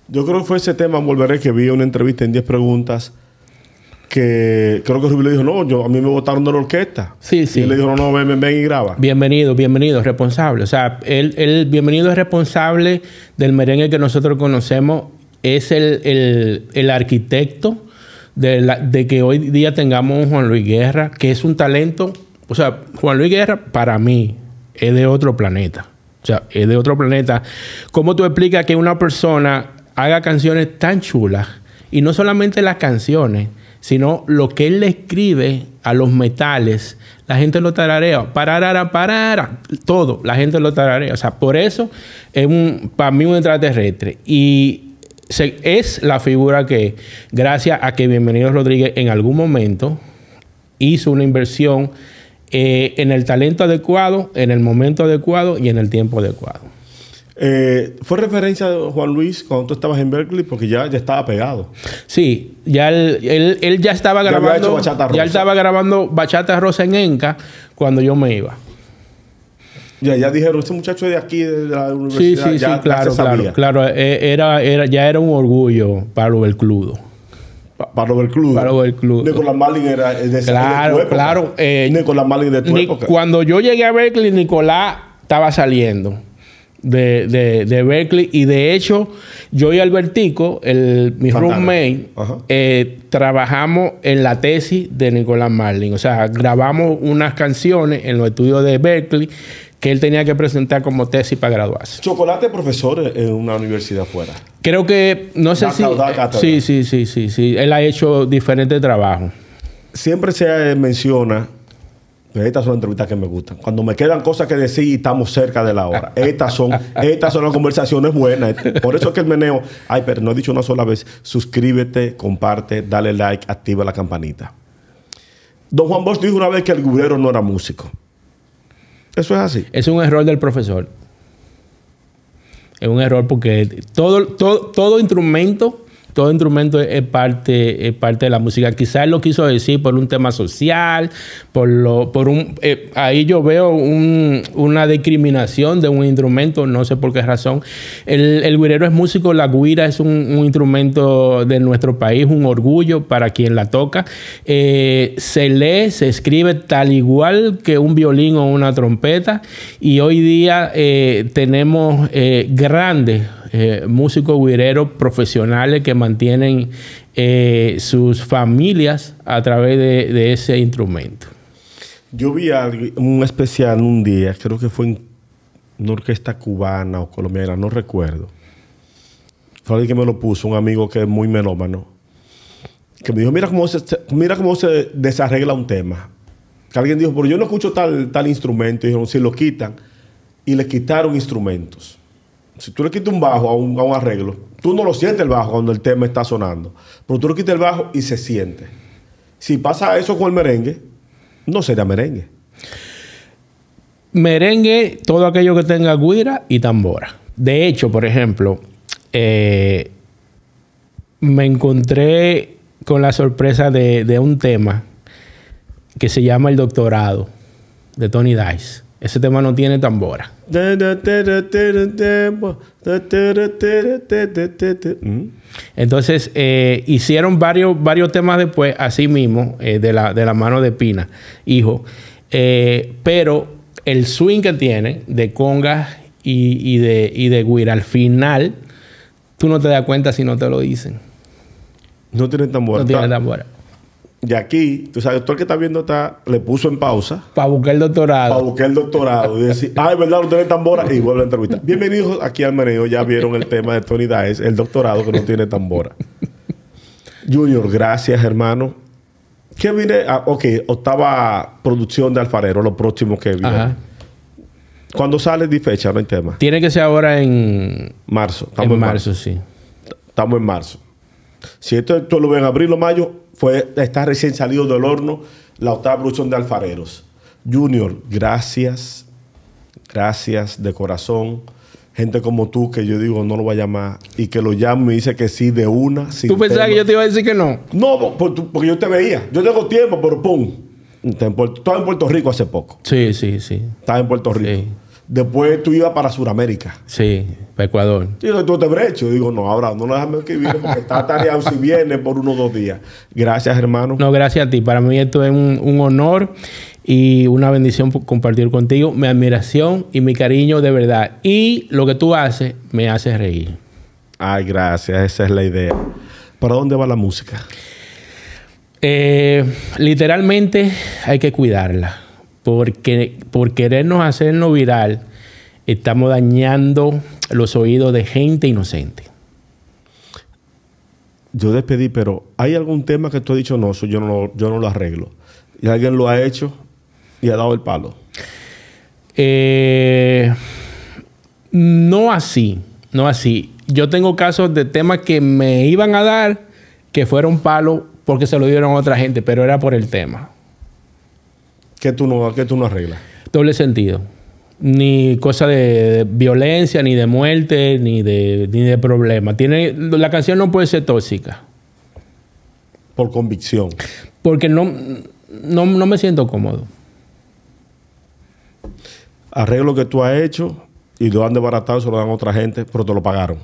Yo creo que fue ese tema, volveré, que vi una entrevista en 10 preguntas que creo que Rubí le dijo, no, yo, a mí me votaron de la orquesta. Sí, sí. Y le dijo, no, no, ven, ven, y graba. Bienvenido, bienvenido, responsable. O sea, él, bienvenido es responsable del merengue que nosotros conocemos. Es el, arquitecto de, de que hoy día tengamos un Juan Luis Guerra, que es un talento. O sea, Juan Luis Guerra, para mí, es de otro planeta. O sea, es de otro planeta. ¿Cómo tú explicas que una persona haga canciones tan chulas? Y no solamente las canciones, sino lo que él le escribe a los metales, la gente lo tararea, parará, parara, todo, la gente lo tararea. O sea, por eso es un, para mí un extraterrestre. Y es la figura que, gracias a que Bienvenido Rodríguez en algún momento hizo una inversión eh, en el talento adecuado, en el momento adecuado y en el tiempo adecuado. Eh, ¿Fue referencia de Juan Luis cuando tú estabas en Berkeley? Porque ya, ya estaba pegado. Sí, ya él, ya estaba grabando. Bachata rosa. Ya estaba grabando Bachata Rosa en Enca cuando yo me iba. Ya, ya dijeron, este muchacho de aquí, de la universidad. Sí, sí, sí, claro, claro, e, Era, era, ya era un orgullo para Belcludo Pablo Para Nicolás Malin era de Claro, de época. Eh, Nicolás Malin de tu época. Cuando yo llegué a Berkeley, Nicolás estaba saliendo de, de, de, Berkeley. Y de hecho, yo y Albertico, el, mi roommate, trabajamos en la tesis de Nicolás Marlin. O sea, grabamos unas canciones en los estudios de Berkeley que él tenía que presentar como tesis para graduarse. Chocolate profesor en una universidad fuera. Creo que, no sé si... Sí, sí, sí, sí, sí. Él ha hecho diferentes trabajos. Siempre se menciona estas son las entrevistas que me gustan. Cuando me quedan cosas que decir y estamos cerca de la hora. Estas son, estas son las conversaciones buenas. Este, por eso es que el meneo, ay, pero no he dicho una sola vez, suscríbete, comparte, dale like, activa la campanita. Don Juan Bosch dijo una vez que el gurero no era músico. Eso es así. Es un error del profesor. Es un error porque todo, todo, todo instrumento todo instrumento es parte, parte de la música. Quizás lo quiso decir por un tema social, por, lo, por un... Eh, ahí yo veo una discriminación de un instrumento, no sé por qué razón. El, el guirero es músico, la guira es un, instrumento de nuestro país, un orgullo para quien la toca. Eh, se lee, se escribe tal igual que un violín o una trompeta y hoy día eh, tenemos grandes eh, músicos guireros profesionales que mantienen eh, sus familias a través de, ese instrumento. Yo vi un especial un día, creo que fue en una orquesta cubana o colombiana, no recuerdo. Fue alguien que me lo puso, un amigo que es muy melómano, que me dijo, mira cómo se, mira desarregla un tema. Que alguien dijo, pero yo no escucho tal, tal instrumento. Y dijeron, si lo quitan. Y le quitaron instrumentos. Si tú le quitas un bajo a un, un arreglo, tú no lo sientes el bajo cuando el tema está sonando, pero tú le quitas el bajo y se siente. Si pasa eso con el merengue, no sería merengue. Merengue, todo aquello que tenga guira y tambora. De hecho, por ejemplo, eh, me encontré con la sorpresa de, de, un tema que se llama El Doctorado de Tony Dice. Ese tema no tiene tambora. Entonces, hicieron varios, varios temas después, así mismo, de, la, mano de Pina, hijo. pero el swing que tiene de conga y, de, y de guira, al final, tú no te das cuenta si no te lo dicen. No tiene tambora. No tiene tambora de aquí, tú sabes, el que está viendo está, le puso en pausa. Para buscar el doctorado. Para buscar el doctorado. Y decir, ay, ¿verdad? no tiene tambora. Y vuelve a entrevistar. Bienvenidos aquí al Meneo. Ya vieron el tema de Tony Daes, el doctorado que no tiene tambora. Junior, gracias, hermano. ¿Qué viene? Ah, ok, octava producción de Alfarero, lo próximo que viene. Ajá. ¿Cuándo sale de fecha? No hay tema. Tiene que ser ahora en... Marzo. Estamos en, marzo, sí. Estamos en marzo. Si esto, esto lo ven en abril o mayo, está recién salido del horno la octava producción de Alfareros. Junior, gracias, gracias de corazón. Gente como tú que yo digo no lo voy a llamar y que lo llamo y dice que sí de una. ¿Tú pensabas que yo te iba a decir que no? No, porque yo te veía. Yo tengo tiempo, pero pum. Estaba en Puerto Rico hace poco. Sí, sí, sí. Estaba en Puerto Rico. Sí. Después tú ibas para Sudamérica. Sí, para Ecuador. Y yo tú te brecho. Digo, no, ahora no déjame que viene porque está tareado si viene por unos dos días. Gracias, hermano. No, gracias a ti. Para mí esto es un, honor y una bendición por compartir contigo. Mi admiración y mi cariño de verdad. Y lo que tú haces me hace reír. Ay, gracias. Esa es la idea. ¿Para dónde va la música? Eh, literalmente hay que cuidarla porque por querernos hacerlo viral, estamos dañando los oídos de gente inocente. Yo despedí, pero ¿hay algún tema que tú has dicho? No, yo no, yo no lo arreglo. ¿Y alguien lo ha hecho y ha dado el palo? Eh, no así, no así. Yo tengo casos de temas que me iban a dar que fueron palos porque se lo dieron a otra gente, pero era por el tema. ¿Qué tú no, que tú no arreglas? Doble sentido. Ni cosa de violencia, ni de muerte, ni de, ni problema. Tiene, la canción no puede ser tóxica. Por convicción. Porque no, no, me siento cómodo. Arreglo que tú has hecho y lo han desbaratado, se lo dan a otra gente, pero te lo pagaron.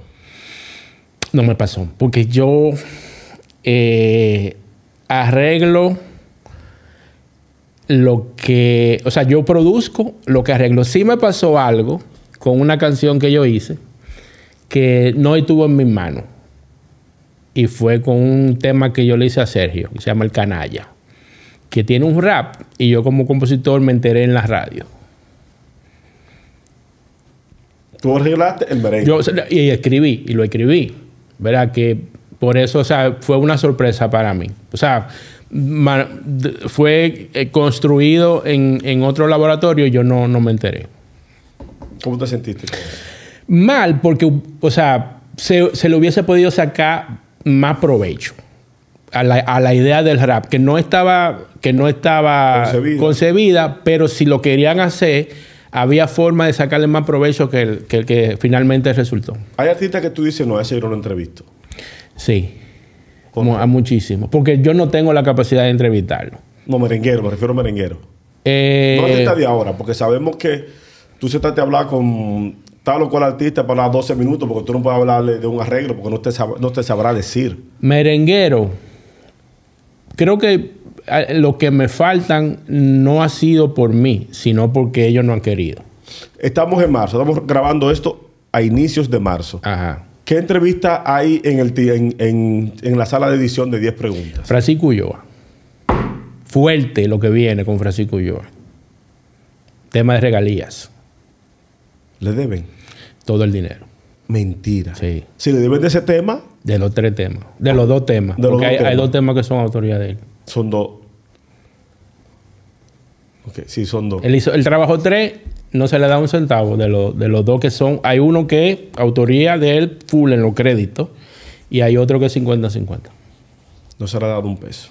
No me pasó. Porque yo eh, arreglo lo que, o sea, yo produzco lo que arreglo. Sí me pasó algo con una canción que yo hice que no estuvo en mis manos. Y fue con un tema que yo le hice a Sergio, que se llama El Canalla, que tiene un rap y yo como compositor me enteré en la radio. Tú arreglaste el Yo, y escribí, y lo escribí. ¿Verdad? Que por eso, o sea, fue una sorpresa para mí. O sea, fue eh, construido en, otro laboratorio yo no, no me enteré. ¿Cómo te sentiste? Mal, porque, o sea, se, le hubiese podido sacar más provecho. A la, a la, idea del rap, que no estaba, que no estaba concebida. pero si lo querían hacer, había forma de sacarle más provecho que el que, finalmente resultó. Hay artistas que tú dices, no, ese yo no lo entrevisto. Sí. A muchísimos. Porque yo no tengo la capacidad de entrevistarlo. No, merenguero, me refiero a merenguero. Eh, no está de ahora, porque sabemos que tú se trata hablar con tal o cual artista para 12 minutos, porque tú no puedes hablarle de un arreglo, porque no te, no te sabrá decir. Merenguero. Creo que lo que me faltan no ha sido por mí, sino porque ellos no han querido. Estamos en marzo, estamos grabando esto a inicios de marzo. Ajá. ¿Qué entrevista hay en, el, en, en, la sala de edición de 10 preguntas? Francisco Ulloa. Fuerte lo que viene con Francisco Ulloa. Tema de regalías. ¿Le deben? Todo el dinero. Mentira. Sí. Si le deben de ese tema. De los tres temas. De los dos temas. porque hay, dos temas que son autoría de él. Son dos. Ok, sí, son dos. Él, hizo, él trabajó tres no se le da un centavo de, de los dos que son. Hay uno que es autoría de él full en los créditos y hay otro que es 50-50. No se le ha dado un peso.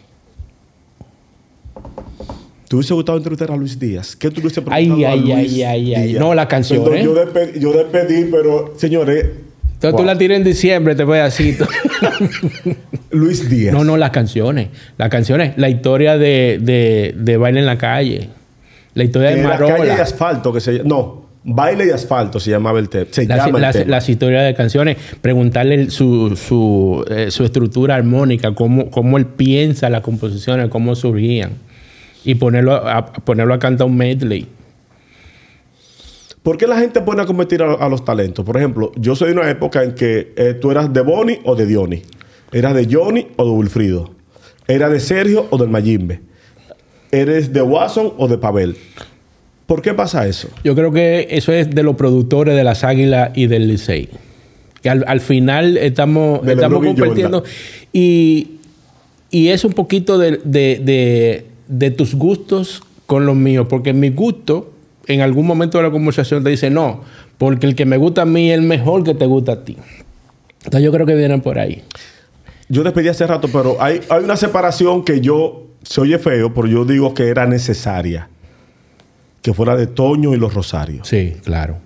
¿Tú hubiese gustado entrevistar a Luis Díaz? ¿Qué tú hubiese preguntado ay, ay, ay, No, la canción. yo, despedí, pero señores. Entonces tú la tiras en diciembre, te voy a decir. Luis Díaz. No, no, las canciones. Las canciones. La historia de, de, de Baile en la Calle. La historia de calle asfalto que se No, Baile y Asfalto se llamaba el, tema. las, historias de canciones, preguntarle eh, su, estructura armónica, cómo, cómo, él piensa las composiciones, cómo surgían. Y ponerlo a, ponerlo a cantar un medley. ¿Por qué la gente pone a convertir a, los talentos? Por ejemplo, yo soy de una época en que eh, tú eras de Bonnie o de Diony. Eras de Johnny o de Wilfrido. Era de Sergio o del Mayimbe. ¿Eres de Watson o de Pavel? ¿Por qué pasa eso? Yo creo que eso es de los productores de las Águilas y del Licey. Que al, final estamos, compartiendo. Y, es un poquito de, tus gustos con los míos. Porque mi gusto, en algún momento de la conversación, te dice no. Porque el que me gusta a mí es el mejor que te gusta a ti. Entonces yo creo que vienen por ahí. Yo despedí pedí hace rato, pero hay, hay una separación que yo se oye feo, pero yo digo que era necesaria que fuera de Toño y los Rosarios. Sí, claro.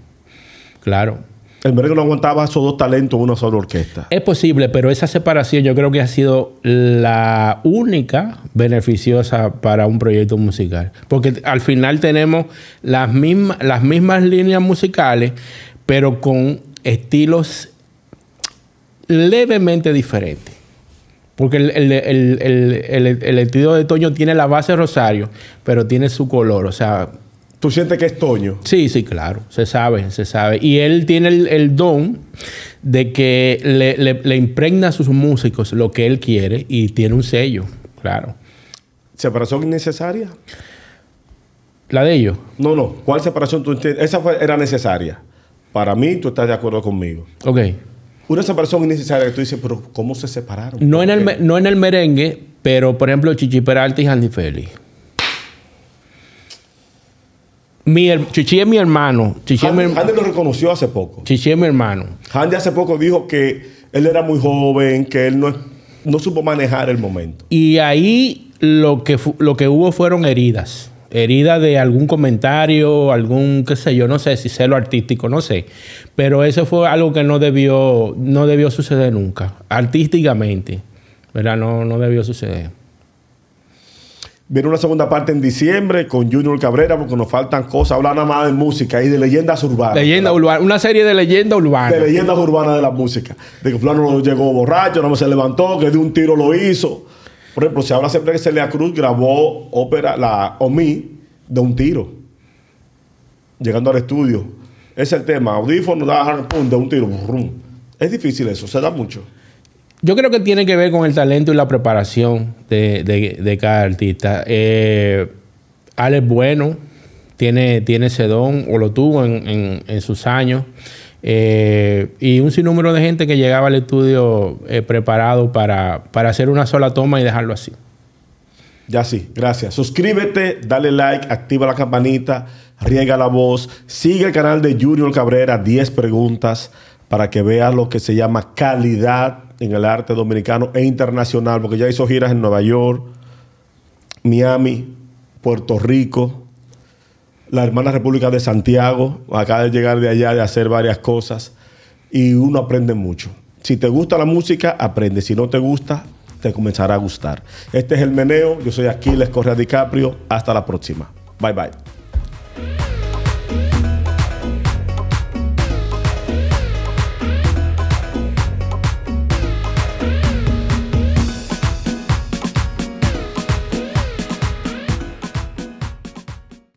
Claro. El merengue no aguantaba esos dos talentos en una sola orquesta. Es posible, pero esa separación yo creo que ha sido la única beneficiosa para un proyecto musical. Porque al final tenemos las mismas, las mismas líneas musicales, pero con estilos levemente diferentes. Porque el, el, vestido de Toño tiene la base rosario, pero tiene su color. O sea. ¿Tú sientes que es Toño? Sí, sí, claro. Se sabe, se sabe. Y él tiene el, don de que le, impregna a sus músicos lo que él quiere y tiene un sello, claro. ¿Separación innecesaria? ¿La de ellos? No, no. ¿Cuál separación tú entiendes? Esa fue, era necesaria. Para mí, tú estás de acuerdo conmigo. Ok. Una separación innecesaria que tú dices, pero ¿cómo se separaron? No en, el, no en el merengue, pero por ejemplo Chichi Peralta y Andy Félix. Chichi es mi hermano. Andy lo reconoció hace poco. Chichi es mi hermano. Handy hace poco dijo que él era muy joven, que él no, no supo manejar el momento. Y ahí lo que, lo que hubo fueron heridas herida de algún comentario, algún, qué sé yo, no sé si sé lo artístico, no sé. Pero eso fue algo que no debió, no debió suceder nunca, artísticamente, ¿verdad? No, debió suceder. Viene una segunda parte en diciembre con Junior Cabrera porque nos faltan cosas. Hablar nada más de música y de leyendas urbanas. Leyenda urbanas, una serie de leyendas urbanas. De leyendas urbanas de la música. De que fulano llegó borracho, no se levantó, que de un tiro lo hizo. Por ejemplo, se habla siempre que Celia Cruz grabó ópera, la OMI, de un tiro, llegando al estudio. es el tema, audífono, da, de un tiro. Es difícil eso, se da mucho. Yo creo que tiene que ver con el talento y la preparación de, cada artista. Eh, Ale es Bueno tiene, tiene ese don, o lo tuvo en sus años. Eh, y un sinnúmero de gente que llegaba al estudio eh, preparado para, para, hacer una sola toma y dejarlo así. Ya sí, gracias. Suscríbete, dale like, activa la campanita, riega la voz, sigue el canal de Junior Cabrera, 10 preguntas, para que veas lo que se llama calidad en el arte dominicano e internacional, porque ya hizo giras en Nueva York, Miami, Puerto Rico, la hermana República de Santiago, acaba de llegar de allá, de hacer varias cosas y uno aprende mucho. Si te gusta la música, aprende. Si no te gusta, te comenzará a gustar. Este es el meneo. Yo soy Aquiles Correa DiCaprio. Hasta la próxima. Bye bye.